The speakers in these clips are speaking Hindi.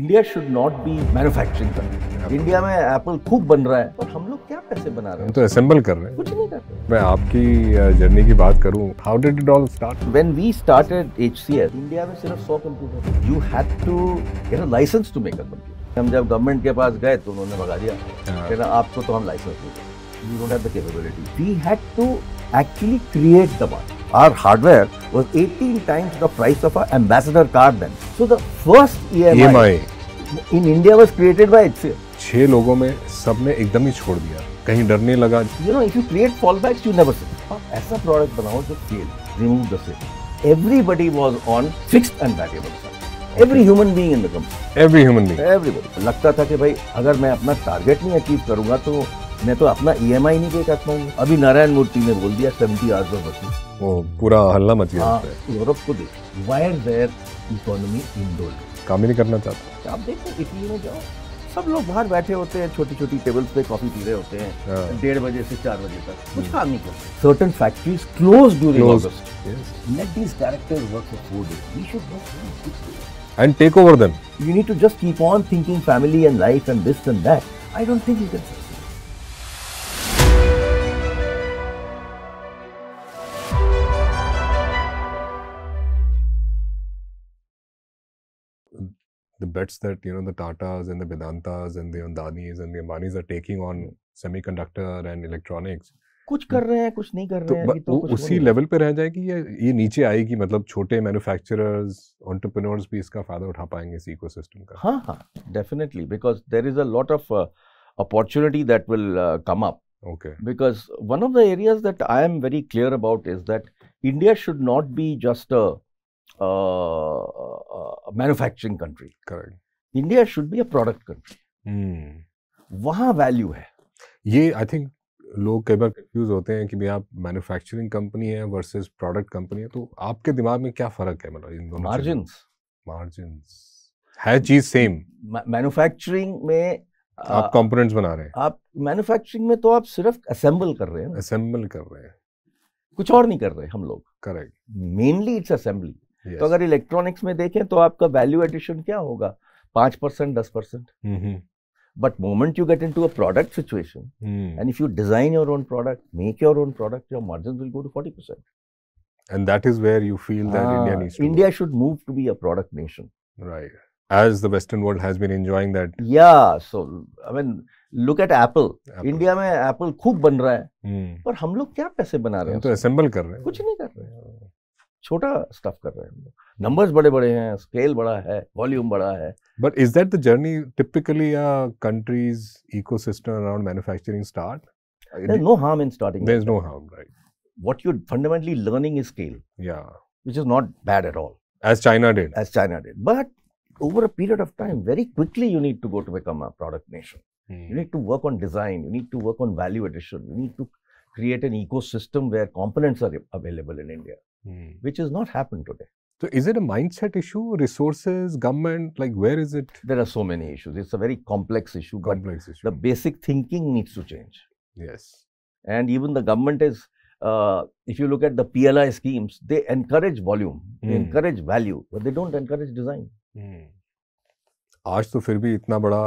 India should not be manufacturing country India में एप्पल खूब बन रहा है पर हम लोग क्या पैसे बना रहे हैं तो असेंबल कर रहे हैं कुछ नहीं कर मैं आपकी जर्नी की बात करूं how did it all start when we started HCL India में सिर्फ 100 computer you had to get a licence to make a computer हम जब गवर्नमेंट के पास गए तो उन्होंने भगा दिया हाँ। कहना आपको तो हम लाइसेंस नहीं you don't have the capability we had to actually create the market our hardware was 18 times the price of our ambassador card then. So the first EMI, EMI. in India was created by HCL. छह लोगों में सब एकदम ही छोड़ दिया कहीं डरने लगा you know if you create fall backs you never say आप ऐसा प्रोडक्ट बनाओ जो fail remove the sale everybody was on fixed and variable every human being in the company every human being everybody लगता था कि भाई अगर मैं अपना टारगेट नहीं अचीव करूंगा तो मैं तो अपना ई e नहीं दे सकता अभी नारायण मूर्ति ने बोल दिया 70 आवर्स ऑफ वर्किंग वो पूरा हल्ला मच गया यूरोप को देख वायर देयर इकोनॉमी डोल काम ही नहीं करना चाहता आप देखो इटली में जाओ सब लोग बाहर बैठे होते हैं छोटी छोटी टेबल्स पे कॉफी पी रहे होते हैं डेढ़ बजे से चार बजे तक कुछ काम नहीं करते certain factories close during August let this director work for four days we should work and take over them you need to just keep on thinking family and life and this and that I don't think you can the bets that you know the Tatas and the Vedantas and the Andanis and the Ambanis are taking on hmm. semiconductor and electronics. कुछ कर रहे हैं कुछ नहीं कर रहे हैं तो, तो उसी लेवल पे रह जाएगी या ये नीचे आएगी मतलब छोटे मैन्युफैक्चरर्स एंटरप्रेन्योर्स भी इसका फायदा उठा पाएंगे इस इकोसिस्टम का हाँ हाँ definitely because there is a lot of opportunity that will come up okay because one of the areas that i am very clear about is that india should not be just a uh, manufacturing country correct India should be a product country वहाँ वैल्यू है ये आई थिंक लोग कई बार कंफ्यूज होते हैं कि भाई आप मैन्युफैक्चरिंग कंपनी है वर्सेस प्रोडक्ट कंपनी है तो आपके दिमाग में क्या फ़र्क है मतलब इन दोनों मार्जिन मार्जिन है चीज़ सेम मैन्युफैक्चरिंग में आप कंपोनेंट्स बना रहे हैं आप मैन्युफैक्चरिंग में तो आप सिर्फ असेंबल कर रहे हैं असेंबल कर रहे हैं कुछ और नहीं कर रहे हम लोग करेक्ट मेनली इट्स असेंबली तो अगर इलेक्ट्रॉनिक्स में देखें तो आपका वैल्यू एडिशन क्या होगा पांच परसेंट दस percent but moment you get into a product situation and if you design your own product make your own product your margin will go to forty percent and that is where you feel India India should move to be a product nation right as the western world has been enjoying that yeah so I mean look at Apple India में एप्पल खूब बन रहा है हम्म। पर हम लोग क्या पैसे बना रहे हैं तो असेंबल कर रहे हैं कुछ नहीं कर रहे हैं छोटा स्टफ कर रहे हैं हम लोग नंबर्स बड़े बड़े हैं स्केल बड़ा है वॉल्यूम बड़ा है but is that the journey typically countries ecosystem around manufacturing start there's no harm in starting there's no harm right what you're fundamentally learning is scale yeah which is not bad at all as china did as china did but over a period of time very quickly you need to go to become a product nation mm. you need to work on design you need to work on value addition you need to create an ecosystem where components are available in india mm. which has not happened today. So, is it a mindset issue, resources, government? Like, where is it? There are so many issues. It's a very complex issue. Complex issue. The basic thinking needs to change. Yes. And even the government is, uh, if you look at the PLI schemes, they encourage volume, mm. they hmm. encourage value, but they don't encourage design. Mm. आज तो फिर भी इतना बड़ा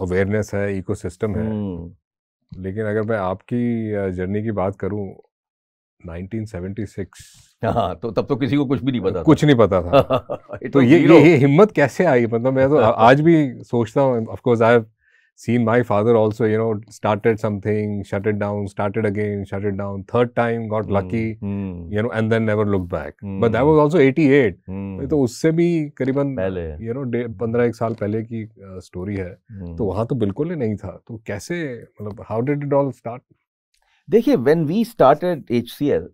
अवेयरनेस है इकोसिस्टम है लेकिन अगर मैं आपकी जर्नी की बात करूं हाँ, तो तब तो किसी को कुछ भी नहीं पता कुछ नहीं पता था तो, तो ये, ये हिम्मत कैसे आई मतलब मैं तो आज भी सोचता हूँ of I have seen my father also you know started something shut it down started again shut it down third time got lucky you know and then never look back but that was also 88 तो उससे भी करीबन पहले यू नो 15 एक साल पहले की स्टोरी है hmm। तो वहां तो बिल्कुल ही नहीं था तो कैसे मतलब how did it all start देखिए when we started HCL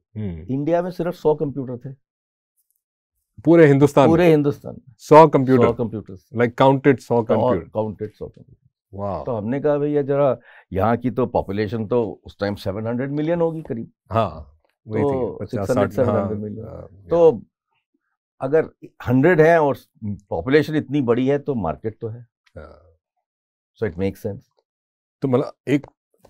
India में सिर्फ सौ कंप्यूटर थे पूरे हिंदुस्तान पूरे हिंदुस्तान में सौ कंप्यूटर कंप्यूटर्स लाइक काउंटेड सौ कंप्यूटर काउंटेड सौ कंप्यूटर तो हमने कहा भैया जरा यहाँ की तो पॉपुलेशन तो उस टाइम 700 मिलियन होगी करीब हाँ तो, हाँ, हाँ, तो अगर हंड्रेड है और पॉपुलेशन इतनी बड़ी है तो मार्केट तो है सो इट मेक सेंस तो मतलब एक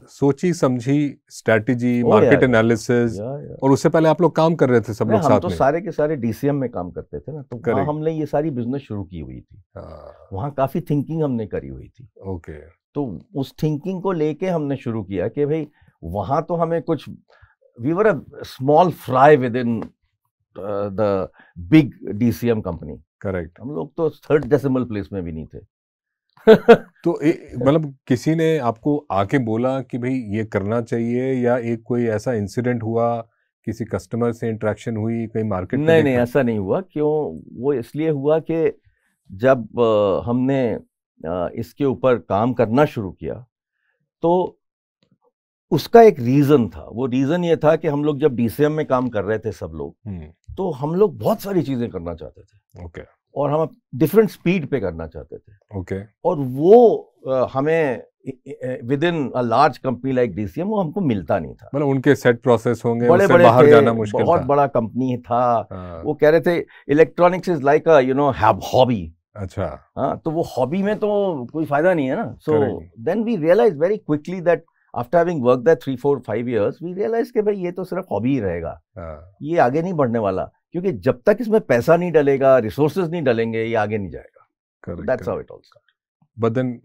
सोची समझी स्ट्रेटजी मार्केट एनालिसिस और उससे पहले आप लोग काम कर रहे थे सब लोग साथ तो में सारे के सारे डीसीएम में काम करते थे ना तो वहां हमने ये सारी बिजनेस शुरू की हुई थी आ, हाँ। वहां काफी थिंकिंग हमने करी हुई थी ओके तो उस थिंकिंग को लेके हमने शुरू किया कि भाई वहां तो हमें कुछ we were a small fry within the big DCM company correct हम लोग तो थर्ड डेसिमल प्लेस में भी नहीं थे तो मतलब किसी ने आपको आके बोला कि भाई ये करना चाहिए या एक कोई ऐसा इंसिडेंट हुआ किसी कस्टमर से इंट्रैक्शन हुई कहीं मार्केट नहीं नहीं ऐसा नहीं हुआ क्यों वो इसलिए हुआ कि जब हमने इसके ऊपर काम करना शुरू किया तो उसका एक रीज़न था वो रीज़न ये था कि हम लोग जब डीसीएम में काम कर रहे थे सब लोग हम्म। तो हम लोग बहुत सारी चीज़ें करना चाहते थे ओके okay. और हम डिफरेंट स्पीड पे करना चाहते थे ओके okay. और वो हमें within a large company like DCM वो हमको मिलता नहीं था मतलब उनके सेट प्रोसेस होंगे बड़े बड़े बाहर जाना मुश्किल बहुत था। बड़ा कंपनी था आ, हाँ। वो कह रहे थे electronics is like you know have hobby अच्छा हाँ तो वो हॉबी में तो कोई फायदा नहीं है ना so then we realise very quickly that after having work that three four five years we realise के भाई ये तो सिर्फ हॉबी ही रहेगा हाँ. ये आगे नहीं बढ़ने वाला क्योंकि जब तक इसमें पैसा नहीं डलेगा रिसोर्सेज नहीं डलेंगे ये आगे नहीं जाएगा दैट्स बट देन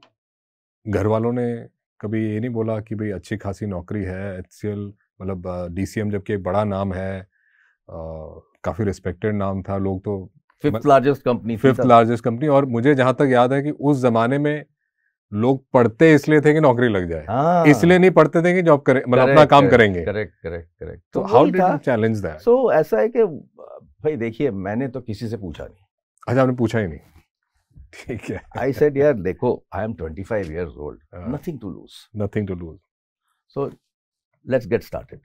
घर वालों ने कभी ये नहीं बोला कि भाई अच्छी खासी नौकरी है एच मतलब डी सी एम जबकि एक बड़ा नाम है काफ़ी रिस्पेक्टेड नाम था लोग तो fifth largest company fifth largest company और मुझे जहाँ तक याद है कि उस ज़माने में लोग पढ़ते इसलिए थे कि नौकरी लग जाए हाँ। इसलिए नहीं पढ़ते थे कि जॉब करें मतलब अपना काम करेंगे करेक्ट करेक्ट करेक्ट तो how did you challenge that so ऐसा है कि भाई देखिए मैंने तो किसी से पूछा नहीं अच्छा आपने पूछा ही नहीं ठीक है आई सेड यार देखो I am twenty five years old nothing to lose nothing to lose so let's get started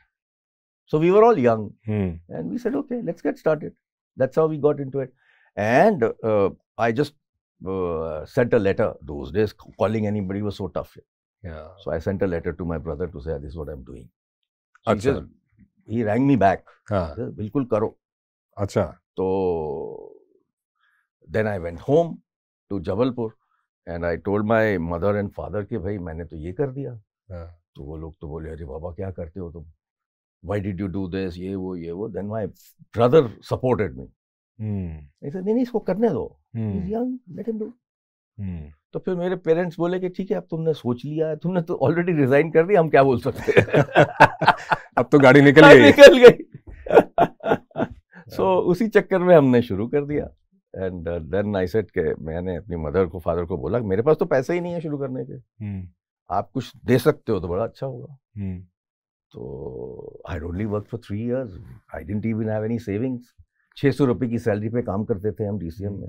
so we were all young and we said okay let's get started that's how we got into it and I just sent a letter those days calling anybody was so tough yeah so i sent a letter to my brother to say this is what i'm doing he, अच्छा। just, he rang me back हाँ। बिल्कुल करो अच्छा तो then I went home to Jabalpur and I told my mother and father कि भाई मैंने तो ये कर दिया हाँ। तो वो लोग तो बोले अरे बाबा क्या करते हो तुम why did you do this ये वो ये वो then my brother supported me नहीं नहीं इसको करने दो यंग लेट हिम डू तो फिर मेरे पेरेंट्स बोले कि ठीक है अब तुमने सोच लिया है तुमने तो ऑलरेडी रिजाइन कर दिया हम क्या बोल सकते हैं अब तो गाड़ी निकल गई निकल गई सो so, उसी चक्कर में हमने शुरू कर दिया एंड देन आई सेट के मैंने अपनी मदर को फादर को बोला मेरे पास तो पैसे ही नहीं है शुरू करने के हम्म। आप कुछ दे सकते हो तो बड़ा अच्छा होगा हम्म। तो I only work for three years I didn't even have any savings छः सौ रुपये की सैलरी पे काम करते थे हम डी सी एम में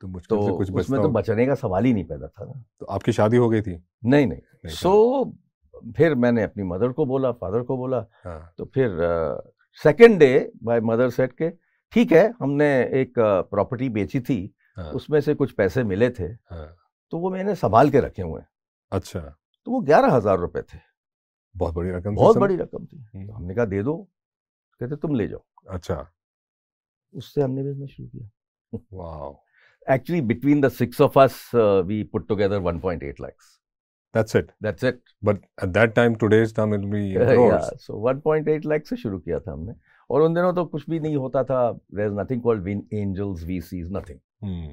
तो, तो कुछ उसमें तो बचने का सवाल ही नहीं पैदा था ना तो आपकी शादी हो गई थी नहीं नहीं सो so, फिर मैंने अपनी मदर को बोला फादर को बोला हाँ। तो फिर uh, second day my mother said के ठीक है हमने एक प्रॉपर्टी बेची थी हाँ। उसमें से कुछ पैसे मिले थे हाँ। तो वो मैंने संभाल के रखे हुए अच्छा तो वो ग्यारह हजार रुपए थे बहुत बड़ी रकम बहुत बड़ी रकम थी हम्म। तो हमने कहा दे दो कहते तुम ले जाओ अच्छा उससे हमने बिजनेस शुरू किया actually between the six of us we put together 1.8 lakh That's it. That's it. But at that time, today's time will be crores. yeah. So 1.8 lakh से शुरू किया था हमने और उन दिनों तो कुछ भी नहीं होता था nothing called win angels, VCs, nothing. Hmm.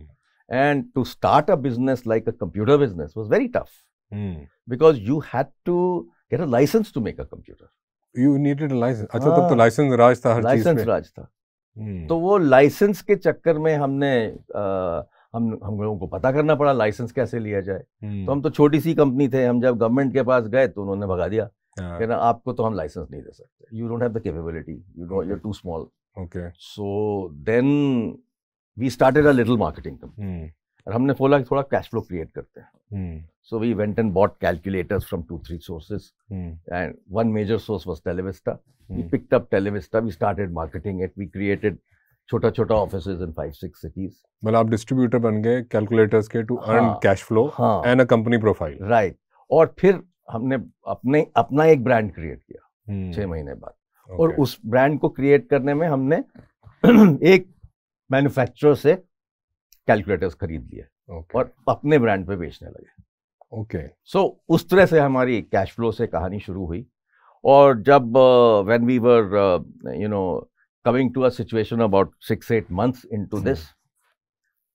And to start a business like a computer business was very tough hmm. because you had to get a license to make a computer. You needed a license. अच्छा तब तो license राज था हर चीज में License राज था hmm. तो वो लाइसेंस के चक्कर में हमने uh, हम हम लोगों को पता करना पड़ा लाइसेंस कैसे लिया जाए हम्म। तो हम तो छोटी सी कंपनी थे हम जब गवर्नमेंट के पास गए तो उन्होंने भगा दिया हाँ। कहना आपको तो हम लाइसेंस नहीं दे सकते you don't have the capability you don't you too small okay so then we started a little marketing company और हमने बोला कि थोड़ा कैश फ्लो क्रिएट करते हैं so we went and bought calculators from two three sources and one major source was Televista we picked up Televista we started marketing it we created छोटा छोटा office in five six cities मतलब आप डिस्ट्रीब्यूटर बन गए कैलकुलेटर्स के to earn cash flow and a company profile right और फिर हमने अपने अपना एक ब्रांड क्रिएट किया hmm. छह महीने बाद okay. और उस ब्रांड को क्रिएट करने में हमने एक मैन्युफैक्चरर से कैलकुलेटर्स खरीद लिए okay. और अपने ब्रांड पे बेचने लगे ओके okay. सो so, उस तरह से हमारी कैश फ्लो से कहानी शुरू हुई और जब when we were you know coming to a situation about six eight months to this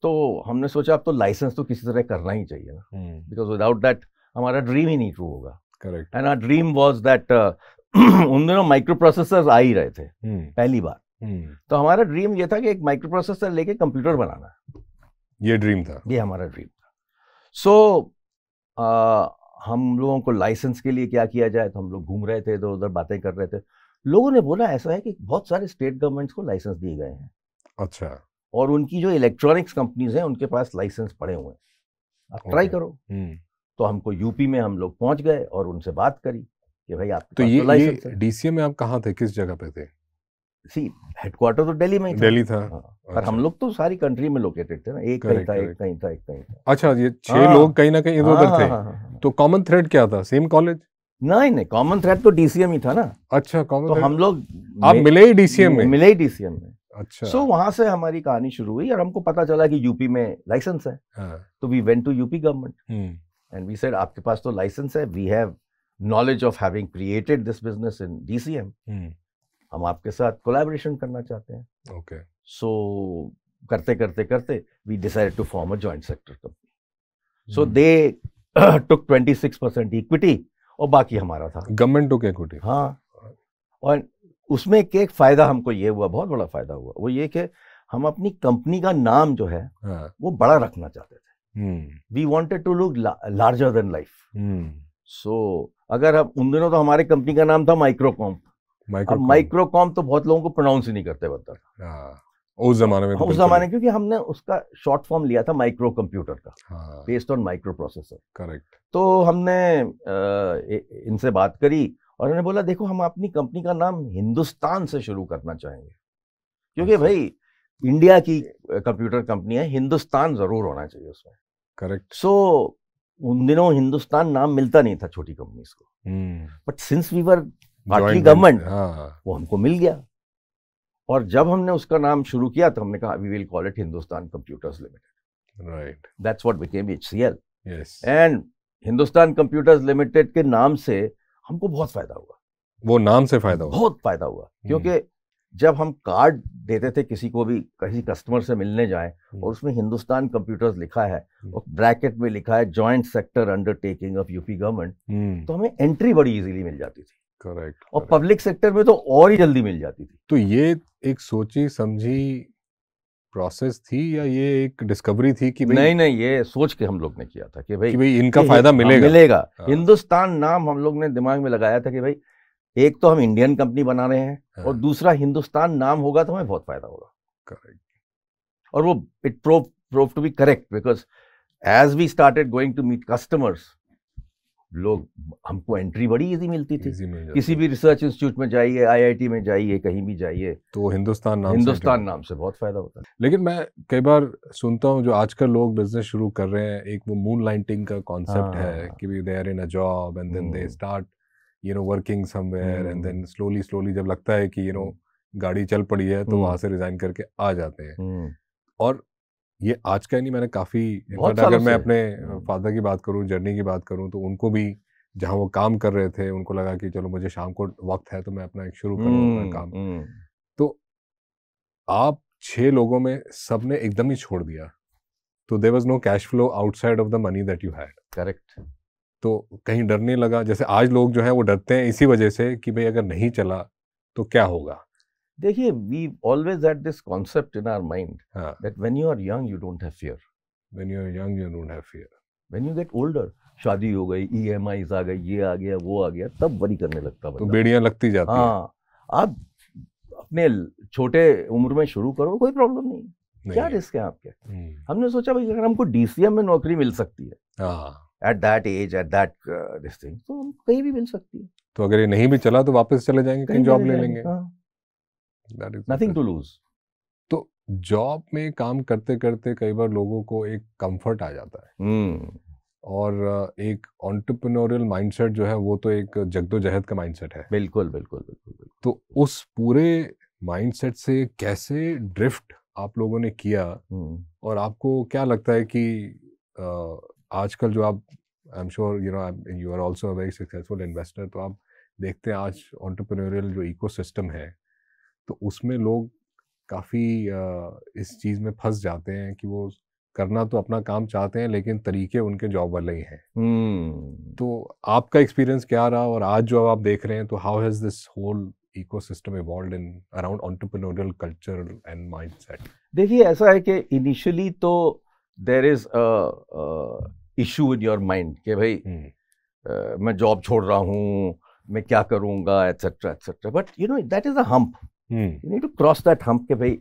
तो हमने सोचा अब तो लाइसेंस तो किसी तरह करना ही चाहिए ना बिकॉज विदाउट दैट हमारा ड्रीम ही नहीं ट्रू होगा correct and our dream was that उन दिनों माइक्रो प्रोसेसर आ ही रहे थे hmm. पहली बार hmm. तो हमारा ड्रीम ये था कि एक माइक्रो प्रोसेसर लेके कंप्यूटर बनाना ये ड्रीम था ये हमारा ड्रीम था सो so, uh, हम लोगों को लाइसेंस के लिए क्या किया जाए तो हम लोग घूम रहे थे इधर उधर बातें कर रहे थे लोगों ने बोला ऐसा है कि बहुत सारे स्टेट गवर्नमेंट्स को लाइसेंस दिए गए हैं अच्छा और उनकी जो इलेक्ट्रॉनिक्स कंपनीज हैं उनके पास लाइसेंस पड़े हुए हैं आप ट्राई करो हम्म। तो हमको यूपी में हम लोग पहुंच गए और उनसे बात करी कि भाई आप तो ये, तो ये डीसीए में आप कहाँ थे किस जगह पे थे सी हेडक्वार्टर तो दिल्ली में ही दिल्ली था, था। हाँ। अच्छा। पर हम लोग तो सारी कंट्री में लोकेटेड थे ना एक कहीं था एक कहीं था एक कहीं था अच्छा ये छह हाँ। लोग कहीं ना कहीं इधर उधर हाँ, थे हाँ, तो कॉमन थ्रेड क्या था सेम कॉलेज नहीं नहीं कॉमन थ्रेड तो डीसीएम ही था ना अच्छा कॉमन तो हम लोग आप मिले ही डीसीएम में मिले ही डीसीएम में अच्छा सो so, वहां से हमारी कहानी शुरू हुई और हमको पता चला कि यूपी में लाइसेंस है हाँ। तो we went to UP government and we said आपके पास तो लाइसेंस है we have knowledge of having created this business in DCM हम आपके साथ कोलैबोरेशन करना चाहते हैं ओके सो करते करते करते we decided to form a joint sector company so they took 26% equity और बाकी हमारा था गवर्नमेंट टू इक्विटी हाँ और उसमें एक एक फ़ायदा हमको ये हुआ बहुत बड़ा फ़ायदा हुआ वो ये कि हम अपनी कंपनी का नाम जो है हाँ। वो बड़ा रखना चाहते थे we wanted to look larger than life so अगर हम उन दिनों तो हमारे कंपनी का नाम था माइक्रोकॉम अब माइक्रोकॉम तो बहुत लोगों को प्रोनाउंस ही नहीं करते बता उस जमाने में हाँ, उस जमाने क्योंकि हमने उसका शॉर्ट फॉर्म लिया था माइक्रो कंप्यूटर का based on microprocessor correct तो हमने इनसे बात करी और उन्होंने बोला देखो हम अपनी कंपनी का नाम हिंदुस्तान से शुरू करना चाहेंगे क्योंकि अच्छा। भाई इंडिया की कंप्यूटर कंपनी है हिंदुस्तान जरूर होना चाहिए उसमें करेक्ट सो so, उन दिनों हिंदुस्तान नाम मिलता नहीं था छोटी कंपनीज को but since we were government वो हमको मिल गया और जब हमने उसका नाम शुरू किया तो हमने कहा we will call it Hindustan Computers Limited right that's what became HCL and Hindustan Computers Limited के नाम से हमको बहुत फायदा हुआ वो नाम से फायदा हुआ बहुत फायदा हुआ हम्म। क्योंकि जब हम कार्ड देते थे किसी को भी किसी कस्टमर से मिलने जाए हम्म। और उसमें हिंदुस्तान कंप्यूटर्स लिखा है हम्म। और ब्रैकेट में लिखा है joint sector undertaking of UP government तो हमें एंट्री बड़ी इजीली मिल जाती थी करेक्ट और correct. पब्लिक सेक्टर में तो और ही जल्दी मिल जाती थी तो ये एक सोची समझी प्रोसेस थी या ये एक डिस्कवरी थी कि नहीं नहीं ये सोच के हम लोग ने किया था कि भाई कि भाई इनका फायदा हाँ, मिलेगा मिलेगा हाँ। हिंदुस्तान नाम हम लोग ने दिमाग में लगाया था कि भाई एक तो हम इंडियन कंपनी बना रहे हैं हाँ। और दूसरा हिंदुस्तान नाम होगा तो हमें बहुत फायदा होगा करेक्ट और वो it prove prove to be correct because as we started going to meet customers लोग हमको एंट्री बड़ी इजी मिलती थी इजी मिल किसी भी रिसर्च इंस्टीट्यूट में जाइए आईआईटी में जाइए कहीं भी जाइए तो हिंदुस्तान नाम हिंदुस्तान से नाम से बहुत फ़ायदा होता है लेकिन मैं कई बार सुनता हूँ जो आजकल लोग बिजनेस शुरू कर रहे हैं एक वो मून लाइटिंग का कॉन्सेप्ट है हाँ। कि they are in a job and then they start you know working somewhere and then slowly slowly जब लगता है कि यू you नो know, हम्म। गाड़ी चल पड़ी है तो हम्म। वहां से रिज़ाइन करके आ जाते हैं हम्म। और ये आज का ही नहीं मैंने काफ़ी अगर मैं अपने हम्म। फादर की बात करूँ जर्नी की बात करूँ तो उनको भी जहाँ वो काम कर रहे थे उनको लगा कि चलो मुझे शाम को वक्त है तो मैं अपना एक शुरू करूँ हम्म, काम हम्म। तो आप छः लोगों में सब ने एकदम ही छोड़ दिया तो there was no cash flow outside of the money that you had correct तो कहीं डरने लगा जैसे आज लोग जो है वो डरते हैं इसी वजह से कि भाई अगर नहीं चला तो क्या होगा देखिए we always had this concept in our mind that when you are young you don't have fear when you are young you don't have fear when you get older शादी हो गई ईएमआईज e आ गई ये आ गया वो आ गया तब वरी करने लगता तो बेड़ियां लगती जाती हैं हां आप अपने छोटे उम्र में शुरू करो कोई प्रॉब्लम नहीं क्या रिस्क है आपके हम्म। हमने सोचा भाई अगर हमको डीसीएम में नौकरी मिल सकती है at that age at that this thing तो हम कहीं भी मिल सकती है तो अगर ये नहीं भी चला तो वापस चले जाएंगे कहीं जॉब ले लेंगे हाँ नथिंग टू लूज तो जॉब में काम करते करते कई बार लोगों को एक कंफर्ट आ जाता है hmm. और एक ऑन्टरप्रनोरियल माइंडसेट जो है वो तो एक जगदोजहद का माइंडसेट है बिल्कुल बिल्कुल बिल्कुल तो उस पूरे माइंडसेट से कैसे ड्रिफ्ट आप लोगों ने किया हम्म। और आपको क्या लगता है कि आजकल जो आप I am sure you know you are also very successful investor तो आप देखते हैं आज ऑन्टरप्रनोरियल जो इकोसिस्टम है तो उसमें लोग काफ़ी इस चीज़ में फंस जाते हैं कि वो करना तो अपना काम चाहते हैं लेकिन तरीके उनके जॉब वाले ही हैं hmm. तो आपका एक्सपीरियंस क्या रहा और आज जो आप देख रहे हैं तो how has this whole ecosystem evolve in around entrepreneurial culture and mindset देखिए ऐसा है कि इनिशियली तो there is issue in your mind कि भाई hmm. हम्म। आ, मैं जॉब छोड़ रहा हूँ मैं क्या करूँगा etcetera etcetera but you know that is a hump you need to cross that hump के भाई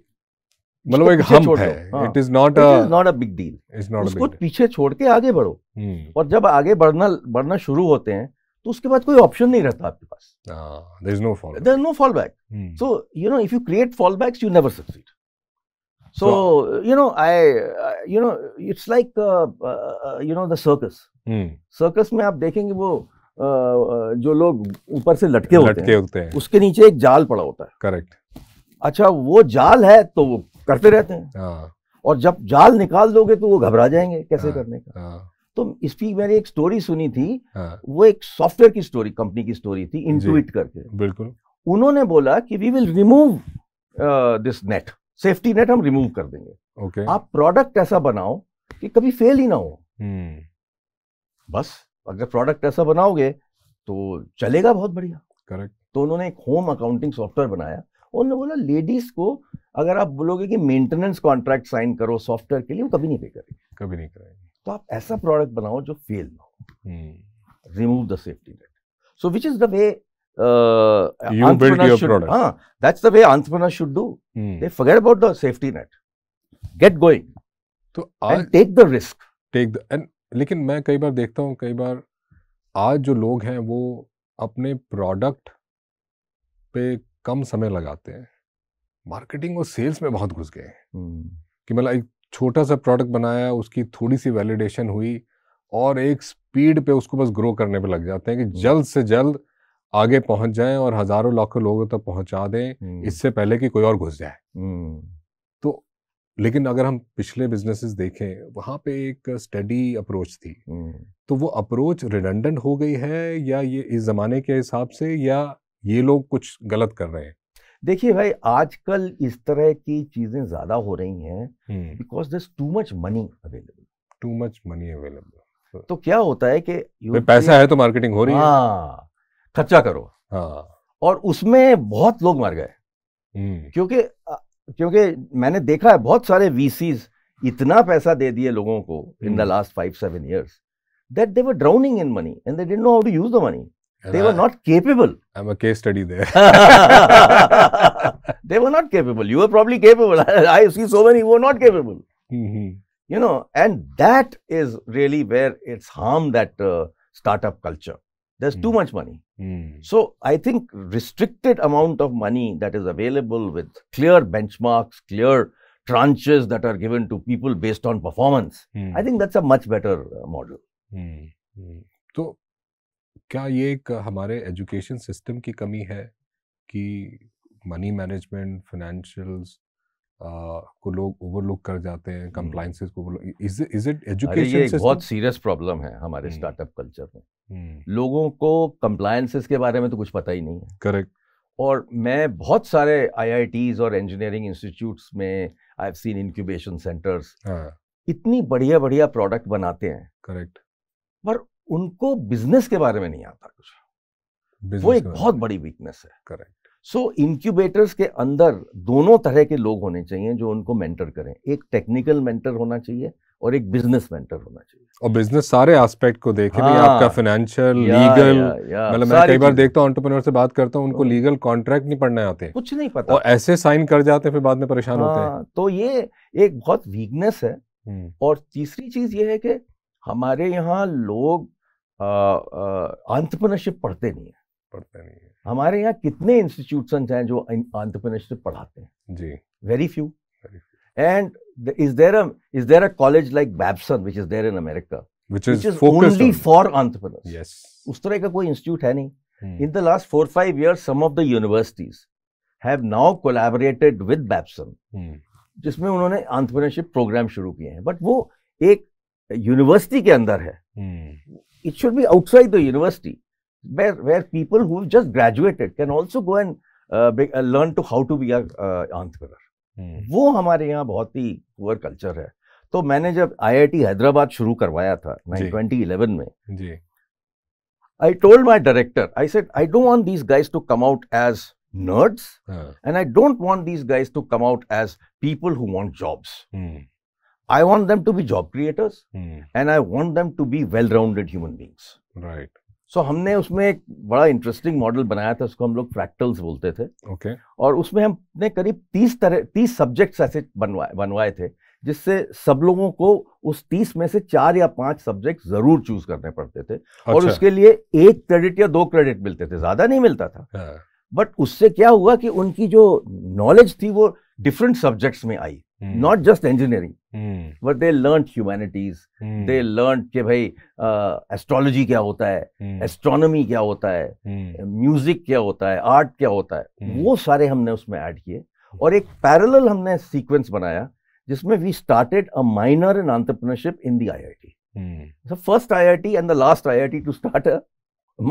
मतलब एक हम्प है it is not a not a big deal उसको पीछे छोड़ के आगे बढ़ो hmm. और जब आगे बढ़ना बढ़ना शुरू होते हैं तो उसके बाद कोई ऑप्शन नहीं रहता आपके पास there is no fall there no fall back so you know if you create fall backs you never succeed so you know i you know it's like uh, uh, uh, you know the circus hmm. circus में आप देखेंगे वो जो लोग ऊपर से लटके होते लटके हैं, होते हैं उसके नीचे एक जाल पड़ा होता है करेक्ट अच्छा वो जाल है तो वो करते रहते हैं हाँ। और जब जाल निकाल दोगे तो वो घबरा जाएंगे कैसे हाँ, करने का हाँ। तो इसकी मैंने एक स्टोरी सुनी थी वो एक सॉफ्टवेयर की स्टोरी कंपनी की स्टोरी थी इंटूट करके बिल्कुल उन्होंने बोला कि we will remove this net safety net हम रिमूव कर देंगे आप प्रोडक्ट ऐसा बनाओ कि कभी फेल ही ना हो हम्म। बस तो अगर प्रोडक्ट ऐसा बनाओगे तो चलेगा बहुत बढ़िया करेक्ट तो उन्होंने एक होम अकाउंटिंग सॉफ्टवेयर बनाया उन्होंने बोला लेडीज को अगर आप बोलोगे कि मेंटेनेंस कॉन्ट्रैक्ट साइन करो सॉफ्टवेयर के लिए वो कभी नहीं पे करेंगे कभी नहीं करेंगे तो आप ऐसा प्रोडक्ट बनाओ जो फेल ना हो remove the safety net so which is the way that's the way entrepreneur should do. Hmm. They forget about the safety लेकिन मैं कई बार देखता हूँ कई बार आज जो लोग हैं वो अपने प्रोडक्ट पे कम समय लगाते हैं मार्केटिंग और सेल्स में बहुत घुस गए हैं हम्म। कि मतलब एक छोटा सा प्रोडक्ट बनाया उसकी थोड़ी सी वैलिडेशन हुई और एक स्पीड पे उसको बस ग्रो करने पे लग जाते हैं कि हम्म। जल्द से जल्द आगे पहुंच जाएं और हजारों लाखों लोगों तक पहुंचा दें हम्म। इससे पहले कि कोई और घुस जाए लेकिन अगर हम पिछले बिजनेसेस देखें वहाँ पे एक स्टडी अप्रोच थी तो वो अप्रोच रिडंडेंट हो गई है या ये इस ज़माने के हिसाब से या ये लोग कुछ गलत कर रहे हैं देखिए भाई आजकल इस तरह की चीज़ें ज़्यादा हो रही हैं because there too much money available too much money available तो क्या होता है कि पैसा है तो मार्केटिंग हो रही है हाँ, खर्चा करो हाँ और उसमें बहुत लोग मर गए क्योंकि क्योंकि मैंने देखा है बहुत सारे वीसीज इतना पैसा दे दिए लोगों को in the last five seven years that they were drowning in money and they didn't know how to use the money they were not capable I am a case study there they were not capable you are probably capable I see so many were not capable you know and that is really where it's harm that startup culture There's too hmm. much money. Hmm. So I think restricted amount of money that is available with clear benchmarks, clear tranches that are given to people based on performance. I hmm. think that's a much better uh, model. Hmm. Hmm. तो क्या ये एक हमारे एजुकेशन सिस्टम की कमी है कि मनी मैनेजमेंट फाइनेंशियल्स को लोग ओवरलुक कर जाते हैं कंप्लाइंसेस को इज इट एजुकेशन ये बहुत सीरियस प्रॉब्लम है हमारे स्टार्टअप कल्चर में लोगों को कंप्लाइंसेस के बारे में तो कुछ पता ही नहीं है करेक्ट और मैं बहुत सारे आईआईटीज और इंजीनियरिंग इंस्टीट्यूट्स में I have seen incubation centres इतनी बढ़िया बढ़िया प्रोडक्ट बनाते हैं करेक्ट पर उनको बिजनेस के बारे में नहीं आता कुछ वो एक बहुत बड़ी वीकनेस है करेक्ट सो so, इंक्यूबेटर्स के अंदर दोनों तरह के लोग होने चाहिए जो उनको मेंटर करें एक टेक्निकल मेंटर होना चाहिए और एक बिजनेस मेंटर होना चाहिए और बिजनेस सारे एस्पेक्ट को देखे हाँ, आपका फाइनेंशियल लीगल मतलब मैं कई बार देखता हूँ ऑन्टरप्रनोर से बात करता हूँ उनको लीगल हाँ। कॉन्ट्रैक्ट नहीं पढ़ने आते कुछ नहीं पता और ऐसे साइन कर जाते हैं फिर बाद में परेशान होते हैं हाँ, तो ये एक बहुत वीकनेस है हम्म। और तीसरी चीज ये है कि हमारे यहाँ लोग ऑन्टरप्रनरशिप पढ़ते नहीं है पढ़ते नहीं है हमारे यहाँ कितने इंस्टीट्यूशन हैं जो आंट्रप्रनरशिप पढ़ाते हैं जी very few and is there a is there a college like Babson which is there in America which is, which is only on for entrepreneurs yes उस तरह का कोई इंस्टीट्यूट है नहीं hmm. in the last 4 5 years some of the universities have now collaborated with Babson hmm. जिसमें उन्होंने एंटरप्रेन्योरशिप प्रोग्राम शुरू किए हैं बट वो एक यूनिवर्सिटी के अंदर है it should be outside the university where, where people who just graduated can also go and uh, uh, learn to how to be a uh, entrepreneur. Hmm. वो हमारे यहाँ बहुत ही पुअर कल्चर है तो मैंने जब आईआईटी हैदराबाद शुरू करवाया था 2011 में जी I told my director I said I don't want these guys to come out as nerds and i don't want these guys to come out as people who want jobs hmm। i want them to be job creators hmm. and i want them to be well-rounded human beings right so so, हमने उसमें एक बड़ा इंटरेस्टिंग मॉडल बनाया था उसको हम लोग फ्रैक्टल्स बोलते थे ओके okay. और उसमें हमने करीब तीस तरह तीस सब्जेक्ट्स ऐसे बनवाए बनवाए थे जिससे सब लोगों को उस तीस में से चार या पांच सब्जेक्ट जरूर चूज करने पड़ते थे अच्छा। और उसके लिए एक क्रेडिट या दो क्रेडिट मिलते थे ज्यादा नहीं मिलता था बट हाँ। उससे क्या हुआ कि उनकी जो नॉलेज थी वो different subjects में I not just engineering but they learn humanities they learn कि भाई एस्ट्रोलॉजी क्या होता है एस्ट्रोनॉमी hmm. क्या होता है म्यूजिक hmm. क्या होता है आर्ट क्या होता है hmm. वो सारे हमने उसमें ऐड किए और एक पैरेलल हमने सीक्वेंस बनाया जिसमें we started a minor in entrepreneurship in the IIT first IIT and the last IIT to start a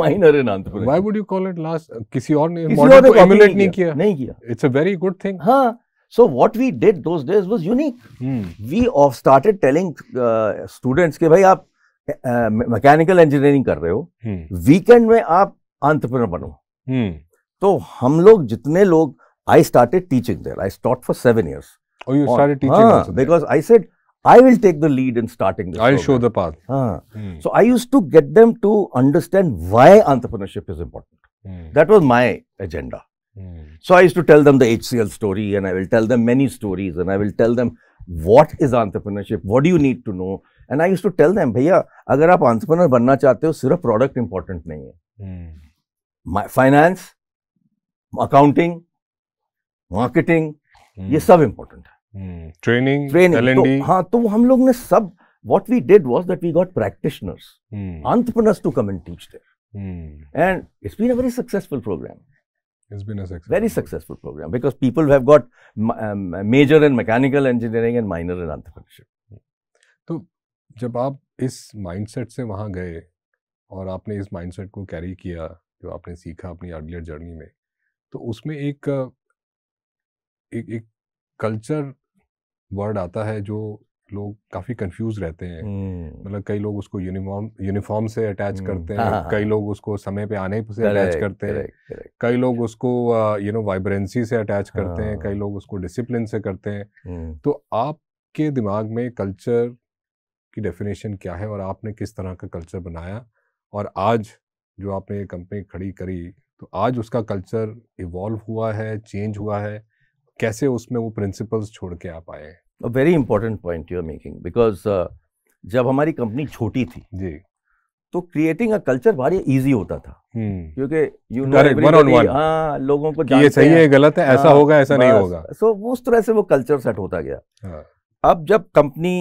minor in entrepreneurship why would you call it last किसी और ने मॉडल को एमुलेट नहीं किया नहीं किया it's a very good thing हां So what we did those days was unique. Hmm. We started telling uh, students कि भाई आप मैकेनिकल engineering. इंजीनियरिंग कर रहे हो Weekend hmm. में आप आंट्रप्रनर बनो hmm. तो हम लोग जितने लोग I started teaching there. I taught for seven years. Oh, you on, started teaching ah, because I said I will take the lead in starting this. I'll program. show the path. Hmm. So I used to get them to understand why entrepreneurship is important. Hmm. That was my agenda. So I used to tell them the HCL story and I will tell them many stories and I will tell them what is entrepreneurship, what do you need to know. And I used to tell them, if you want to become an entrepreneur, सिर्फ product important नहीं है. Hmm. Finance, accounting, marketing, mm. ये सब important है. Hmm. Training, Training. L&D. हाँ तो हम लोग ने सब what we did was that we got practitioners, hmm. entrepreneurs to come and teach there. And it's been a very successful program. It's been a successful very program. successful program, because people have got um, major in mechanical engineering and minor in entrepreneurship. तो जब आप इस माइंडसेट से वहाँ गए और आपने इस माइंडसेट को कैरी किया जो आपने सीखा अपनी अर्लियर जर्नी में तो उसमें एक एक, एक कल्चर वर्ड आता है जो लोग काफ़ी कंफ्यूज रहते हैं हम्म। मतलब कई लोग उसको यूनिफॉर्म यूनिफॉर्म से अटैच हम्म। करते हाँ, हैं हाँ, हाँ। कई लोग उसको समय पे आने से अटैच करते हैं कई लोग उसको यू नो वाइब्रेंसी से अटैच करते हैं कई लोग उसको डिसिप्लिन से करते हैं हम्म। तो आपके दिमाग में कल्चर की डेफिनेशन क्या है और आपने किस तरह का कल्चर बनाया और आज जो आपने ये कंपनी खड़ी करी तो आज उसका कल्चर इवॉल्व हुआ है चेंज हुआ है कैसे उसमें वो प्रिंसिपल्स छोड़ के आप आए हैं very important point you are making because जब हमारी कंपनी छोटी थी जी तो क्रिएटिंग अ कल्चर भारी इजी होता था हम्म। क्योंकि यू नो हाँ लोगों को ये सही है गलत है ऐसा हाँ, होगा ऐसा नहीं होगा सो उस तरह से वो कल्चर सेट होता गया हाँ। अब जब कंपनी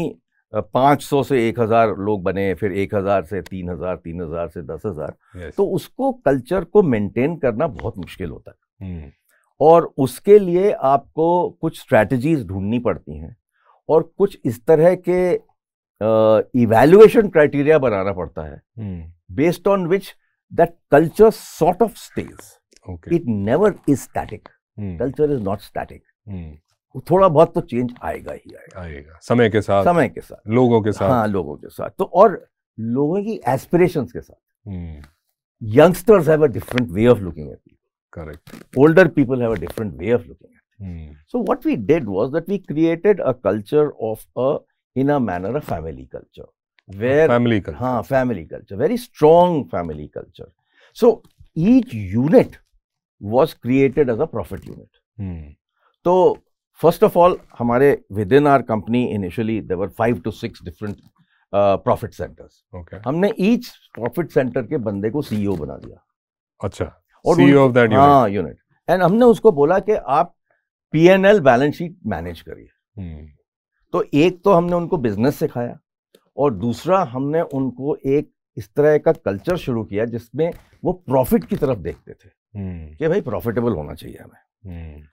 500 से 1000 लोग बने फिर 1000 से 3000 3000 से 10000 तो उसको कल्चर को मेंटेन करना बहुत मुश्किल होता है हम्म। और उसके लिए आपको कुछ स्ट्रेटजीज ढूंढनी पड़ती हैं और कुछ इस तरह के इवेल्युएशन क्राइटेरिया बनाना पड़ता है based on which that culture sort of stage it never is static culture is not static थोड़ा बहुत तो चेंज आएगा ही आएगा आएगा समय के साथ समय के साथ लोगों के साथ हाँ लोगों के साथ तो और लोगों की एस्पिरेशन के साथ youngsters have a different way of looking at correct older people have a different way of looking Mm. So what we did was that we created a culture of a, in a manner, a family culture. Where, family culture. Haan, family culture. Very strong family culture. So each unit was created as a profit unit. Mm. So first of all, हमारे within our company initially there were five to six different profit centres हमने ईच प्रॉफिट सेंटर के बंदे को सीईओ बना दिया अच्छा और CEO of that unit and हमने उसको बोला कि आप पीएनएल बैलेंस शीट मैनेज करिए हम्म। तो एक तो हमने उनको बिजनेस सिखाया और दूसरा हमने उनको एक इस तरह का कल्चर शुरू किया जिसमें वो प्रॉफिट की तरफ देखते थे हम्म। कि भाई प्रॉफिटेबल होना चाहिए हमें हम्म।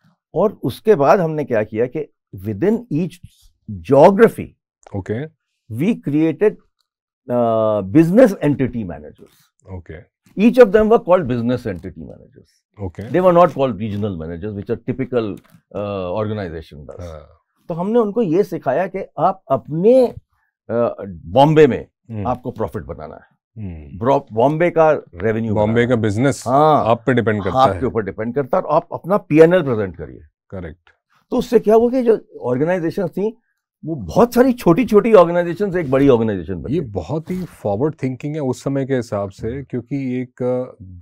और उसके बाद हमने क्या किया कि within each geography okay we created business entity managers Okay. Each of them were called business entity managers. Okay. They were not called regional managers, which are typical uh, organization does. Uh. तो हमने उनको ये सिखाया कि आप अपने बॉम्बे में hmm. आपको प्रॉफिट बनाना है बॉम्बे का रेवेन्यू बॉम्बे का बिजनेस हाँ आप पे डिपेंड करता आपके ऊपर डिपेंड करता है और आप अपना पीएनएल प्रेजेंट करिए करेक्ट तो उससे क्या हुआ कि जो ऑर्गेनाइजेशन थी वो बहुत सारी छोटी छोटी ऑर्गेनाइजेशन एक बड़ी ऑर्गेनाइजेशन ये बहुत ही फॉरवर्ड थिंकिंग है उस समय के हिसाब से क्योंकि एक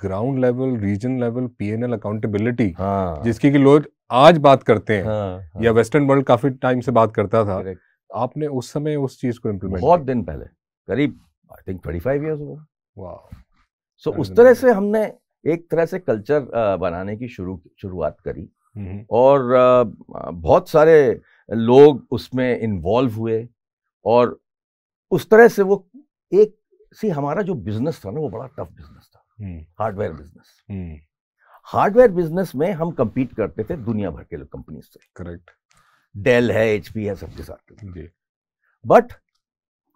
ground level region level PNL accountability जिसकी की लोग आज बात करते हैं हाँ, हाँ। या वेस्टर्न वर्ल्ड काफी टाइम से बात करता था आपने उस समय उस चीज को इम्प्लीमेंट बहुत दिन पहले करीब I think twenty five year हो वाह सो उस तरह से हमने एक तरह से कल्चर बनाने की शुरू शुरुआत करी हम्म। और बहुत सारे लोग उसमें इन्वॉल्व हुए और उस तरह से वो एक सी हमारा जो बिजनेस था ना वो बड़ा टफ बिजनेस था हार्डवेयर बिजनेस हार्डवेयर बिजनेस में हम कंपीट करते थे दुनिया भर के कंपनी से करेक्ट डेल है एच है सबके साथ बट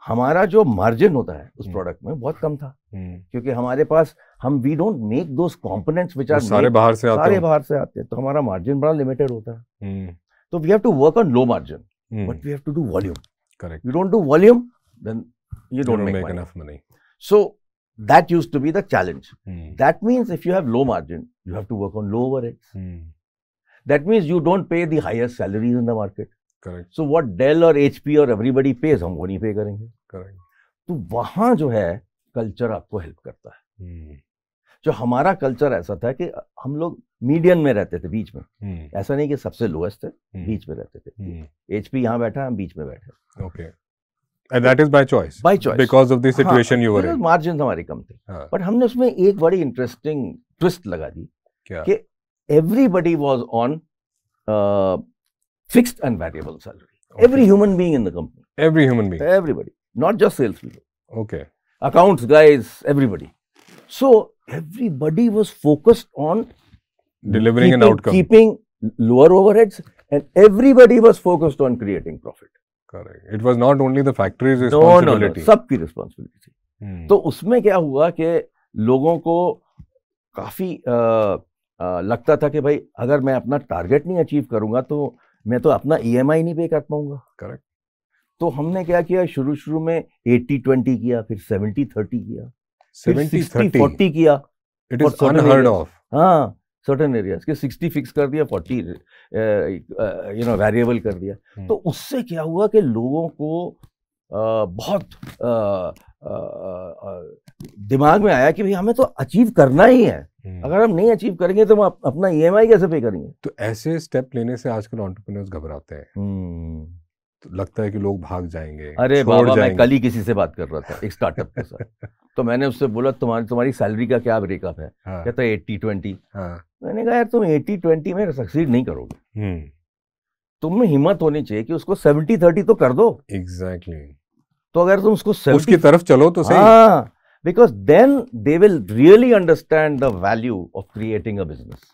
हमारा जो मार्जिन होता है उस प्रोडक्ट हम्म। में बहुत कम था हम्म। क्योंकि हमारे पास हम we don't make those components which are सारे बाहर से आते सारे बाहर से आते हैं तो हमारा मार्जिन बड़ा लिमिटेड होता है हम्म। So we have to work on low margin, mm. but we have to do volume. Correct. You don't do volume, then you don't, you don't make, make money. enough money. So that used to be the challenge. Mm. That means if you have low margin, you have to work on low overheads. Mm. That means you don't pay the highest salaries in the market. Correct. So what Dell or HP or everybody pays, हम वो नहीं pay करेंगे. Correct. तो वहाँ जो है कल्चर आपको हेल्प करता है. जो हमारा कल्चर ऐसा था कि हम लोग मीडियम में रहते थे बीच में हम्म। ऐसा नहीं कि सबसे लोएस्ट है हम्म। बीच में रहते थे एच हम्म। पी यहाँ बैठा हम बीच में बैठे मार्जिन हाँ, हमारे कम थे बट हाँ। हमने उसमें एक बड़ी इंटरेस्टिंग ट्विस्ट लगा दी क्या कि everybody was on fix and variable salary every human being in the every human being everybody not just sales people okay accounts guys everybody So everybody was focused on delivering keeping, an outcome, keeping lower overheads, and everybody was focused on creating profit. Correct. It was not only the factory's responsibility. No, no, no सबकी responsibility थी. Hmm. तो उसमें क्या हुआ कि लोगों को काफ़ी लगता था कि भाई अगर मैं अपना टारगेट नहीं अचीव करूंगा तो मैं तो अपना ईएमआई नहीं पे कर पाऊंगा करेक्ट तो हमने क्या किया शुरू शुरू में एट्टी ट्वेंटी किया फिर सेवेंटी थर्टी किया किया इट इज अनहर्ड ऑफ हाँ एरियाज के 60 फिक्स कर दिया 40 यू नो वेरिएबल कर दिया hmm. तो उससे क्या हुआ कि लोगों को आ, uh, बहुत आ, uh, आ, uh, दिमाग में आया कि भाई हमें तो अचीव करना ही है hmm. अगर हम नहीं अचीव करेंगे तो हम अपना ई e कैसे पे करेंगे तो ऐसे स्टेप लेने से आजकल ऑन्टरप्रेन्योर्स घबराते हैं hmm. तो लगता है कि लोग भाग जाएंगे अरे बाबा जाएंगे। मैं कल ही किसी से बात कर रहा था एक स्टार्टअप के साथ तो मैंने उससे बोला तुम्हारी तुम्हारी सैलरी का क्या ब्रेकअप है हाँ। कहता एट्टी ट्वेंटी हाँ। मैंने कहा यार तुम एट्टी ट्वेंटी में सक्सीड नहीं करोगे हम्म। तुम में हिम्मत होनी चाहिए कि उसको सेवेंटी थर्टी तो कर दो एग्जैक्टली तो अगर तुम उसको उसकी तरफ चलो तो सही because then they will really understand the value of creating a business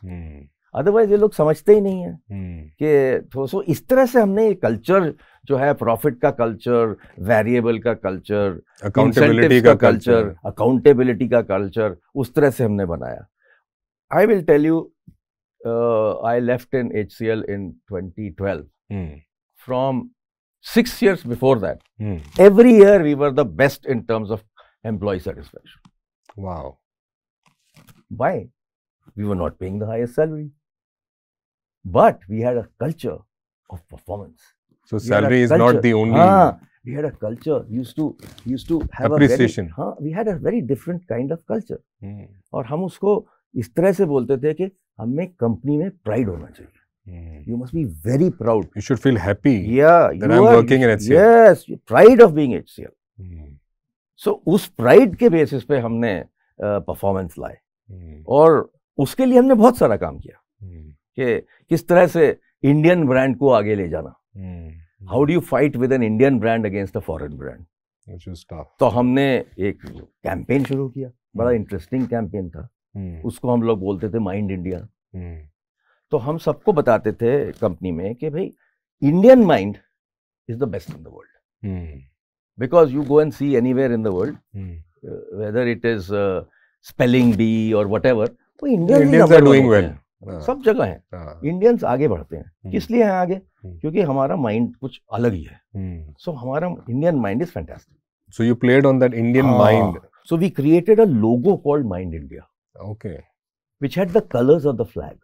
otherwise ये लोग समझते ही नहीं है हम्म। कि तो सो इस तरह से हमने ये कल्चर जो है प्रॉफिट का कल्चर वेरिएबल का कल्चर अकाउंटेबिलिटी का कल्चर अकाउंटेबिलिटी का कल्चर उस तरह से हमने बनाया I will tell you I left in H C L in twenty twelve from six years before that every year we were the best in terms of employ satisfaction wow Why? We were not paying the highest But we had a culture of performance. So we salary is not the only. Ah, we had a culture. We used to we used to have appreciation. ha huh, we had a very different kind of culture. aur hum usko is tarah se bolte the ki humme company mein pride hona chahiye चाहिए. You must be very proud. You should feel happy. Yeah, that I'm are, working in HCL. Yes, pride of being HCL. Hmm. So उस प्राइड के बेसिस पे हमने परफॉर्मेंस uh, लाए hmm. और उसके लिए हमने बहुत सारा काम किया hmm. कि किस तरह से इंडियन ब्रांड को आगे ले जाना how do you fight with an Indian brand against a foreign brand तो हमने एक कैंपेन शुरू किया बड़ा इंटरेस्टिंग हम्म। कैंपेन था हम्म। उसको हम लोग बोलते थे माइंड हम्म। इंडिया तो हम सबको बताते थे कंपनी में कि भाई Indian mind is the best in the world because you go and see anywhere in the world whether it is spelling bee और वट एवर इंडियन सब जगह है इंडियंस आगे बढ़ते हैं किस लिए हैं आगे क्योंकि हमारा माइंड कुछ अलग ही है So हमारा Indian mind is fantastic so you played on that Indian mind so we created a logo called Mind India okay which had the colours of the flag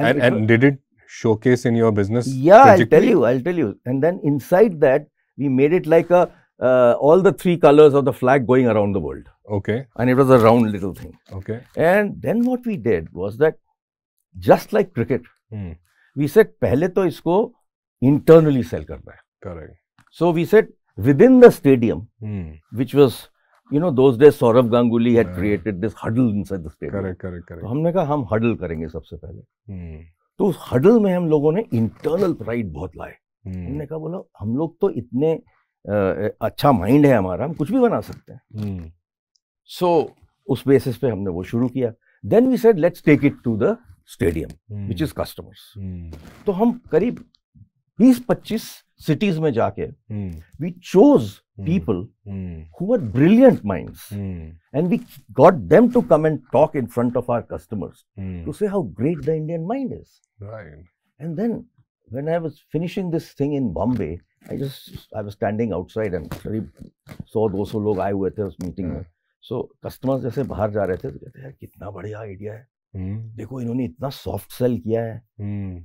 and, did it showcase in your business yeah i'll tell you i'll tell you and then inside that we made it like a uh, all the three colors of the flag going around the world okay and it was a round little thing okay and then what we did was that just like cricket we sat पहले तो इसको इंटरनली सेल करना है correct so we sat within the stadium which was you know those Sourav Ganguly had created this huddle the stadium correct correct correct हमने कहा हम हडल करेंगे सबसे पहले hmm. तो उस हडल में हम लोगों ने इंटरनल प्राइड बहुत लाए hmm. हमने कहा बोला हम लोग तो इतने आ, अच्छा माइंड है हमारा हम कुछ भी बना सकते हैं सो hmm. so, उस बेसिस पे हमने वो शुरू किया then we said let's take it to the stadium which is customers तो हम करीब बीस पच्चीस सिटीज में जाके we chose people who are brilliant minds and we got them to come and talk in front of our customers to say how great the Indian mind is and then when I was finishing this thing in Bombay I just I was standing outside and करीब सौ दो सौ लोग आए हुए थे उस मीटिंग हाँ। में सो so, कस्टमर्स जैसे बाहर जा रहे थे तो कहते हैं कितना बढ़िया आइडिया है हम्म। देखो इन्होंने इतना सॉफ्ट सेल किया है हम्म।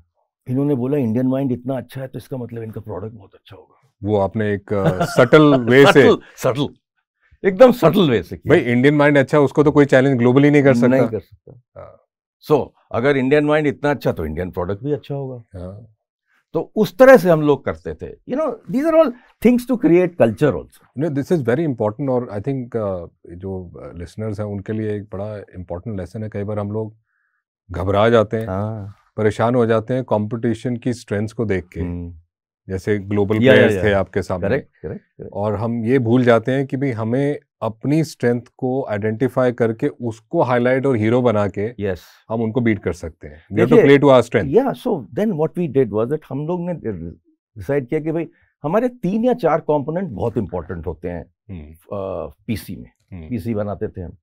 इन्होंने बोला इंडियन माइंड इतना अच्छा है तो इसका मतलब इनका प्रोडक्ट बहुत अच्छा होगा वो आपने एक सटल वे से सटल एकदम सटल वे से किया भाई इंडियन माइंड अच्छा उसको तो कोई चैलेंज ग्लोबली नहीं कर सकता नहीं कर सकता सो हाँ। so, अगर इंडियन माइंड इतना अच्छा तो इंडियन प्रोडक्ट भी अच्छा होगा हाँ। तो उस तरह से हम लोग करते थे you know these are all things to create culture also no this is very important और आई थिंक uh, जो लिसनर्स uh, हैं उनके लिए एक बड़ा इंपॉर्टेंट लेसन है कई बार हम लोग घबरा जाते हैं हाँ। परेशान हो जाते हैं कंपटीशन की स्ट्रेंथ्स को देख के हम्म। जैसे ग्लोबल प्लेयर्स थे आपके सामने करेक्ट करेक्ट और हम ये भूल जाते हैं कि भाई हमें अपनी स्ट्रेंथ को आइडेंटिफाई करके उसको हाईलाइट और हीरो बना के yes. हम उनको बीट कर सकते हैं we have to play to our strength या so then what we did was that हम लोग ने डिसाइड किया कि भाई हमारे तीन या चार कंपोनेंट बहुत इंपॉर्टेंट होते हैं पीसी hmm. uh, में पीसी हम्म। hmm. बनाते थे हम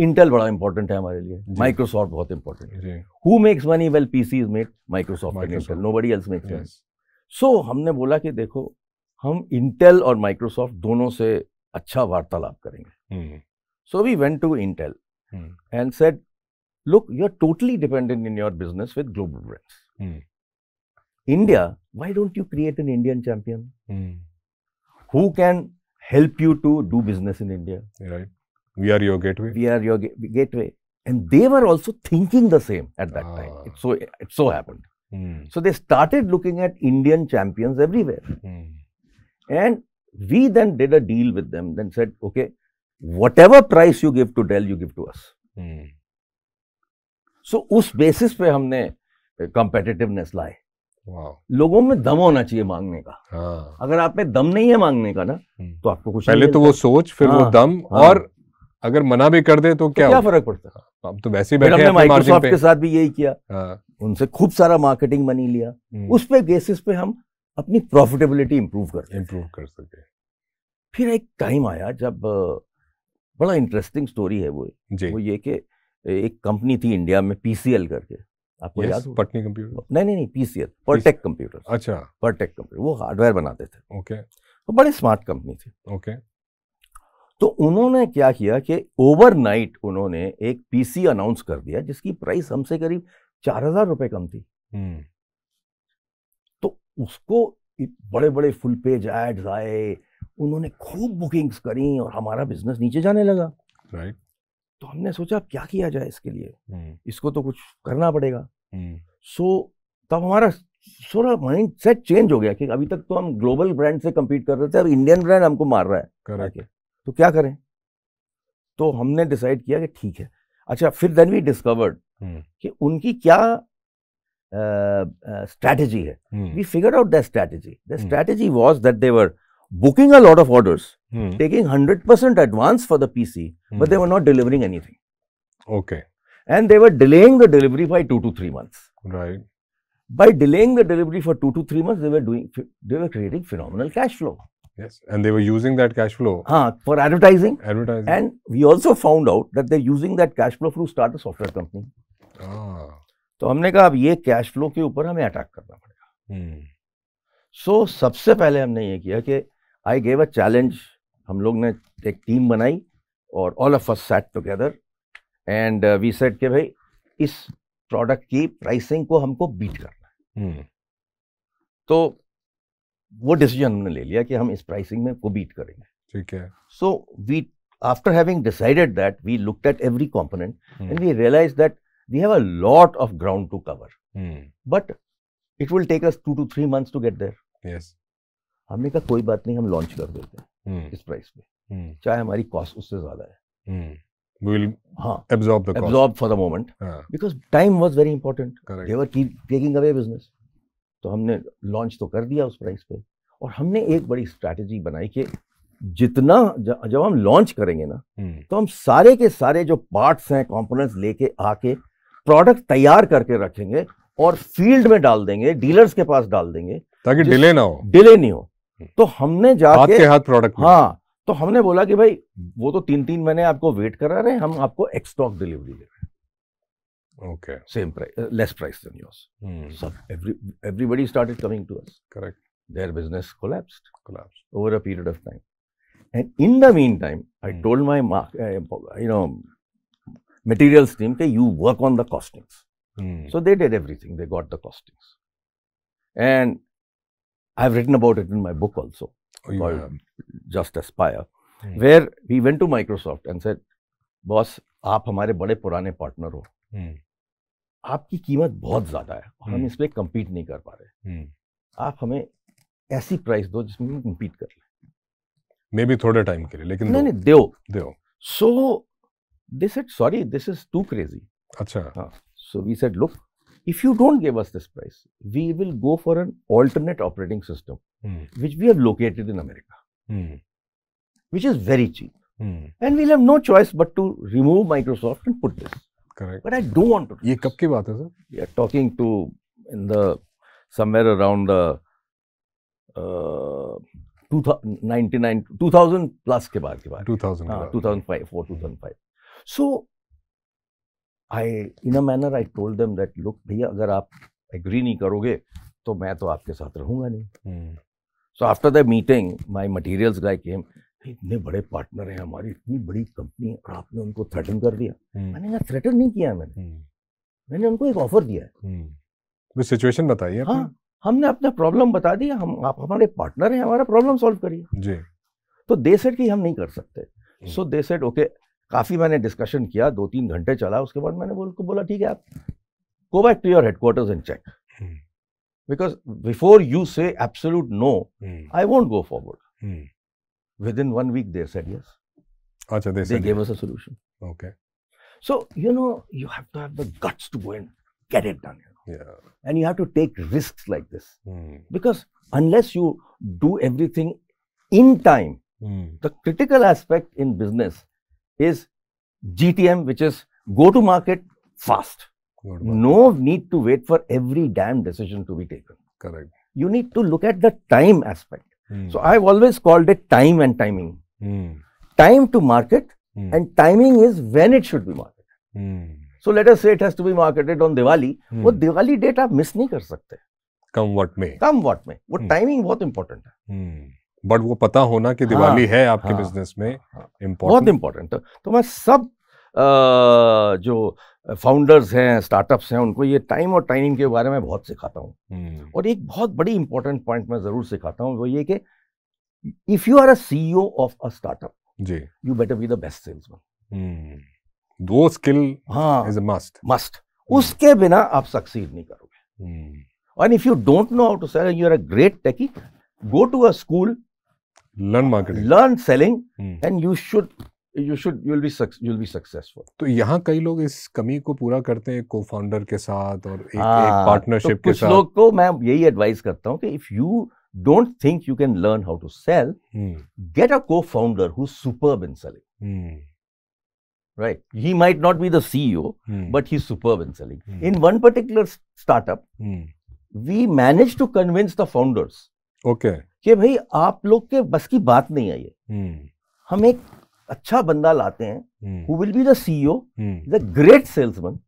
इंटेल बड़ा इंपॉर्टेंट है हमारे लिए माइक्रोसॉफ्ट बहुत इंपॉर्टेंट है who makes money well PC is made Microsoft and Intel nobody else makes so हमने बोला कि देखो हम इंटेल और माइक्रोसॉफ्ट दोनों से अच्छा वार्तालाप करेंगे so we went to Intel and said look, you're totally dependent in your business with global brands. Mm. India, why don't you create an Indian champion mm. who can help you to do business in India? Right. We are your gateway. We are your ga- gateway. And they were also thinking the same at that ah. time. It so, it so happened. Mm. So they started looking at Indian champions everywhere. And We then did a deal with them, then said, okay, whatever price you give to Dell, you give to us. Hmm. So so, उस बेसिस पे हमने कॉम्पिटिटिवनेस लाए लोगों में दम होना चाहिए मांगने का हाँ. अगर आप में दम नहीं है मांगने का ना hmm. तो आपको कुछ पहले तो वो सोच फिर हाँ, वो दम हाँ. और अगर मना भी कर दे तो क्या तो क्या फर्क पड़ता है हाँ, अब तो, तो वैसे ही बैठे माइक्रोसॉफ्ट के साथ भी यही किया हाँ. उनसे खूब सारा मार्केटिंग मनी लिया hmm. उस पे बेसिस पे हम अपनी प्रॉफिटेबिलिटी इंप्रूव कर इंप्रूव कर सके फिर एक टाइम आया जब बड़ा इंटरेस्टिंग स्टोरी है वो वो ये कि एक कंपनी थी इंडिया में पीसीएल करके आपको yes, याद पटनी कंप्यूटर नहीं नहीं नहीं पीसीएल परटेक कंप्यूटर अच्छा परटेक कंप्यूटर वो हार्डवेयर बनाते थे ओके okay. तो बड़े स्मार्ट कंपनी थी ओके okay. तो उन्होंने क्या किया कि ओवरनाइट उन्होंने एक पीसी अनाउंस कर दिया जिसकी प्राइस हमसे करीब चार हजार रुपए कम थी hmm. उसको बड़े बड़े फुल पेज एड्स आए उन्होंने खूब बुकिंग्स करी और हमारा बिजनेस नीचे जाने लगा राइट तो हमने सोचा क्या किया जाए इसके लिए हम्म। इसको तो कुछ करना पड़ेगा सो हम्म। so, तब हमारा सोरा माइंड सेट चेंज हो गया कि अभी तक तो हम ग्लोबल ब्रांड से कम्पीट कर रहे थे अब इंडियन ब्रांड हमको मार रहा है करके तो क्या करें तो हमने डिसाइड किया कि ठीक है अच्छा फिर देन वी डिस्कवर्ड कि उनकी क्या Uh, uh, strategy hmm. We figured out their strategy. The hmm. strategy was that they were booking a lot of orders, hmm. taking 100% advance for the PC, hmm. but they were not delivering anything. Okay. And they were delaying the delivery by two to three months. Right. By delaying the delivery for two to three months, they were doing, they were creating phenomenal cash flow. Yes, and they were using that cash flow uh, for advertising. Advertising. And we also found out that they're using that cash flow to start a software company. Ah. तो हमने कहा अब ये कैश फ्लो के ऊपर हमें अटैक करना पड़ेगा सो हम्म। hmm. so, सबसे पहले हमने ये किया कि आई गेव अ चैलेंज हम लोग ने एक टीम बनाई और all of us sat together and we sat के भाई इस प्रोडक्ट की प्राइसिंग को हमको बीट करना है hmm. तो वो डिसीजन हमने ले लिया कि हम इस प्राइसिंग में को बीट करेंगे ठीक है so we after having decided that we looked at every component and we realise that we have a lot of ground to cover. Hmm. But it will take us two to three months to get there. Yes. हमने कहा कोई बात नहीं हम लॉन्च कर देते हैं hmm. इस प्राइस पे hmm. चाहे हमारी कॉस्ट उससे ज्यादा है absorb for the moment because time was very important they were taking away business तो हमने लॉन्च तो कर दिया उस प्राइस पे और हमने एक बड़ी स्ट्रैटेजी बनाई कि जितना जब हम लॉन्च करेंगे ना hmm. तो हम सारे के सारे जो पार्ट्स हैं कंपोनेंट्स लेके आके प्रोडक्ट तैयार करके रखेंगे और फील्ड में डाल देंगे डीलर्स के पास डाल देंगे ताकि डिले ना हो डिले नहीं हो तो हमने जाके हाथ प्रोडक्ट हाँ तो हमने बोला कि भाई वो तो तीन तीन महीने आपको वेट करा रहे हम आपको एक्सटॉक डिलीवरी दे रहे okay same price less price then yours सब everybody started coming to us correct their business collapsed collapsed over a period of time and in the mean time I told my you know materials team के you work on the costings so they did everything they got the costings and I have written about it in my book also Just Aspire where we went to Microsoft and said boss आप हमारे बड़े पुराने पार्टनर हो hmm. आपकी कीमत बहुत ज्यादा है hmm. हम इस पे कम्पीट नहीं कर पा रहे hmm. आप हमें ऐसी प्राइस दो जिसमें हम कम्पीट कर लें मे बी थोड़े टाइम के लिए लेकिन नहीं नहीं दो सो they said sorry this is too crazy acha uh, so we said look if you don't give us this price we will go for an alternate operating system mm. which we have located in america mm. which is very cheap mm. and we'll have no choice but to remove microsoft and put this correct but i don't want to ye kab ki baat hai sir we are talking to in the somewhere around the uh, 2000, 99 2000 plus के बाद के बाद 2000 हाँ, 2005 4 2005 so I in a manner I told them that look भैया अगर आप एग्री नहीं करोगे तो मैं तो आपके साथ रहूंगा नहीं so after the meeting my materials guy came इतने बड़े पार्टनर हैं हमारी इतनी बड़ी कंपनी है और आपने उनको थ्रेटन कर दिया हम्म। मैंने कहा थ्रेटन नहीं किया मैंने हम्म। मैंने उनको एक ऑफर दिया है सिचुएशन हम्म। बताइए हाँ हमने अपना प्रॉब्लम बता दिया हम आप हमारे पार्टनर हैं हमारा प्रॉब्लम सॉल्व करिए जी तो दे सेट की हम नहीं कर सकते सो दे सेट ओके काफ़ी मैंने डिस्कशन किया दो तीन घंटे चला उसके बाद मैंने बोल को बोला ठीक है आप go back to your headquarters and check because before you say absolute no I won't go forward within one week there said yes critical aspect in business is GTM, which is go to market fast. No need to wait for every damn decision to be taken. Correct. You need to look at the time aspect. Mm. So I've always called it time and timing. Mm. Time to market mm. and timing is when it should be marketed. Hmm. So let us say it has to be marketed on Diwali. Hmm. Diwali date आप miss नहीं कर सकते. Come what may. Come what may. वो hmm. timing बहुत important है. Hmm. बट वो पता होना कि दिवाली हाँ, है आपके हाँ, बिजनेस में इम्पोर्टेंट हाँ, हाँ। बहुत इम्पोर्टेंट तो मैं सब आ, जो फाउंडर्स हैं स्टार्टअप्स हैं उनको ये टाइम और टाइमिंग के बारे में बहुत सिखाता हूँ हम्म। और एक बहुत बड़ी इंपॉर्टेंट पॉइंट मैं ज़रूर सिखाता हूँ वो ये कि if you are a C of a startup जी you better be the best salesman दो स्किल हाँ इज मस्ट मस्ट उसके बिना आप सक्सीड नहीं करोगे and if you don't know how to sell you are a great techie go to a school learn marketing learn selling and you should you should you be you be successful तो यहाँ कई लोग इस कमी को पूरा करते हैं को फाउंडर के साथ और एक, आ, एक पार्टनरशिप हाँ, तो के कुछ लोग को मैं यही एडवाइस करता हूँ कि if you don't think you can learn how to sell get a co founder who superb in selling right he might not be the CEO but he superb in selling in one particular startup we manage to convince the founders okay कि भाई आप लोग के बस की बात नहीं आई है हम्म। हम एक अच्छा बंदा लाते हैं who will be the CEO the great salesman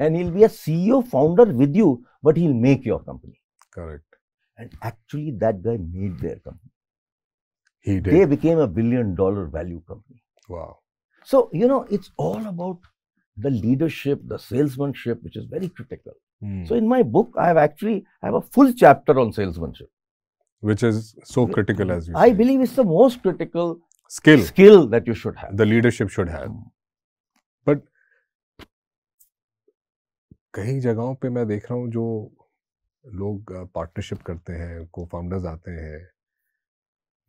and he be a CEO founder with you but he make your company correct and actually that guy made their company they became a billion dollar value company so you know it's all about the leadership the salesmanship which is very critical so in my book I have actually I have a full chapter on salesmanship which is so critical as you. I say. believe it's the most critical skill skill that you should have. The leadership should have. But कई जगहों पे मैं देख रहा हूँ जो लोग पार्टनरशिप करते हैं को फाउंडर्स आते हैं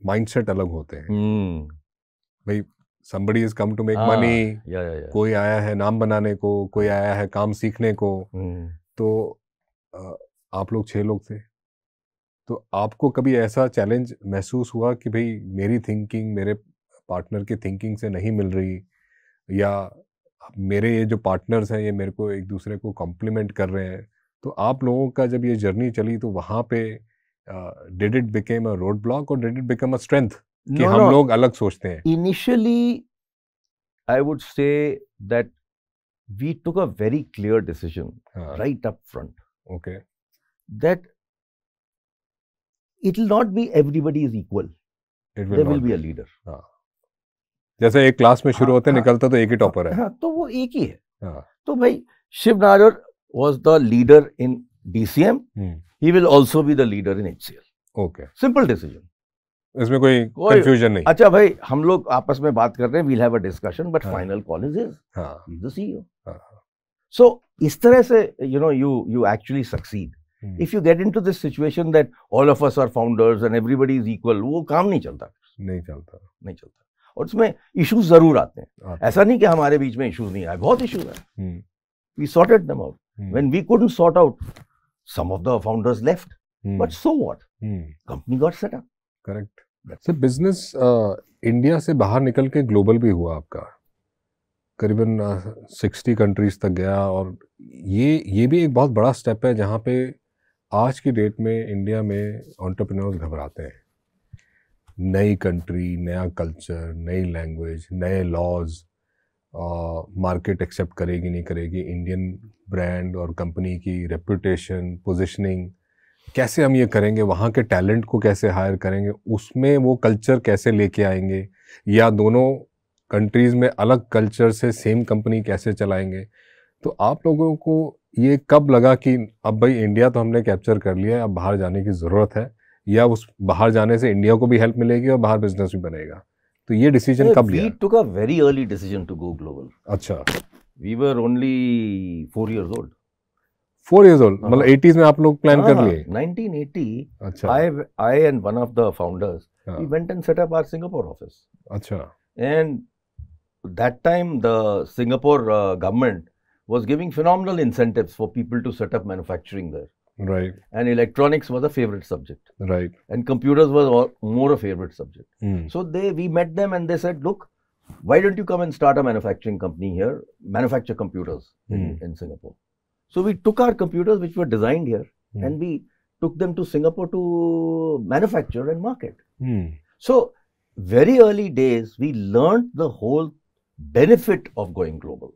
माइंडसेट अलग होते हैं hmm. भाई somebody has come to make ah, money yeah, yeah, yeah. कोई आया है नाम बनाने को कोई आया है काम सीखने को hmm. तो आ, आप लोग छह लोग थे तो आपको कभी ऐसा चैलेंज महसूस हुआ कि भाई मेरी थिंकिंग मेरे पार्टनर की थिंकिंग से नहीं मिल रही या मेरे ये जो पार्टनर्स हैं ये मेरे को एक दूसरे को कॉम्प्लीमेंट कर रहे हैं तो आप लोगों का जब ये जर्नी चली तो वहाँ पे did it became a road block और did it became a strength कि no, हम no. लोग अलग सोचते हैं initially I would say that we took a very clear decision right up front okay that it will not be everybody is equal there will be a leader जैसे एक क्लास में शुरू हाँ, होते हाँ। निकलता तो एक ही टॉपर है हाँ, तो वो एक ही है तो भाई Shiv Narayan was the leader in DCM he will also be the leader in HCL okay simple decision इसमें कोई कंफ्यूजन नहीं अच्छा भाई हम लोग आपस में बात कर रहे हैं we'll have a discussion but final call is is the CEO so इस तरह से you know you you actually succeed if you get into this situation that all of us are founders and everybody is equal वो काम नहीं चलता नहीं चलता नहीं चलता और उसमें इश्यूज जरूर आते हैं ऐसा नहीं कि हमारे बीच में इश्यूज नहीं आए बहुत इश्यूज आए we sorted them out when we couldn't sort out some of the founders left but so what company got set up correct sir business India से बाहर निकल के ग्लोबल भी हुआ आपका करीबन सिक्सटी uh, कंट्रीज तक गया और ये ये भी एक बहुत बड़ा स्टेप है जहाँ पे आज की डेट में इंडिया में ऑन्टरप्रिनर्स घबराते हैं नई कंट्री नया कल्चर नई लैंग्वेज नए लॉज मार्केट एक्सेप्ट करेगी नहीं करेगी इंडियन ब्रांड और कंपनी की रेपुटेशन पोजिशनिंग कैसे हम ये करेंगे वहाँ के टैलेंट को कैसे हायर करेंगे उसमें वो कल्चर कैसे लेके आएंगे या दोनों कंट्रीज़ में अलग कल्चर से सेम कंपनी कैसे चलाएंगे तो आप लोगों को ये कब लगा कि अब भाई इंडिया तो हमने कैप्चर कर लिया है अब बाहर जाने की ज़रूरत है या उस बाहर जाने से इंडिया को भी हेल्प मिलेगी और बाहर बिजनेस भी बनेगा तो ये डिसीजन कब लिया took a very early decision to go global अच्छा we were only four years old four years old मतलब एटीज में आप लोग प्लान कर हाँ, हाँ। लिए 1980 अच्छा I I and one of the founders we went and set up our Singapore office अच्छा and that time the Singapore government was giving phenomenal incentives for people to set up manufacturing there. Right. And electronics was a favorite subject. Right. And computers was more a favorite subject. Mm. So they we met them and they said, look, why don't you come and start a manufacturing company here, manufacture computers mm. in, hmm. in, Singapore. So we took our computers which were designed here mm. and we took them to Singapore to manufacture and market. Hmm. So very early days we learned the whole benefit of going global.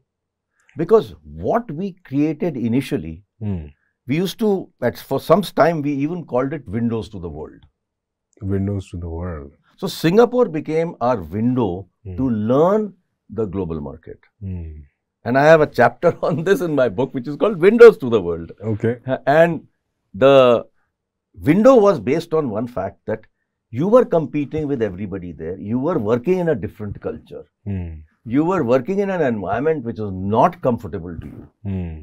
Because what we created initially, mm. we used to, at, for some time, we even called it windows to the world. Windows to the world. So Singapore became our window mm. to learn the global market. Mm. And I have a chapter on this in my book, which is called Windows to the World. Okay. Uh, and the window was based on one fact that you were competing with everybody there, you were working in a different culture. Mm. you were working in an environment which was not comfortable to you, mm.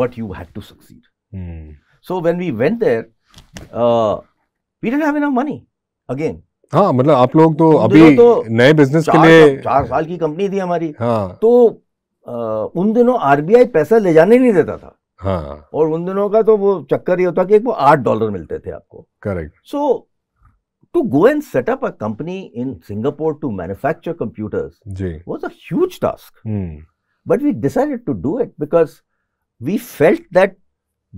but you had to succeed. Mm. So when we went there, uh, we didn't have enough money again. हाँ मतलब आप लोग तो अभी तो नए बिजनेस के लिए चार साल की कंपनी थी हमारी हाँ, तो आ, उन दिनों आरबीआई पैसा ले जाने नहीं देता था हाँ, और उन दिनों का तो वो चक्कर ये होता कि एक वो आठ डॉलर मिलते थे आपको correct so so, to go and set up a company in Singapore to manufacture computers Jee. was a huge task. Mm. But we decided to do it because we felt that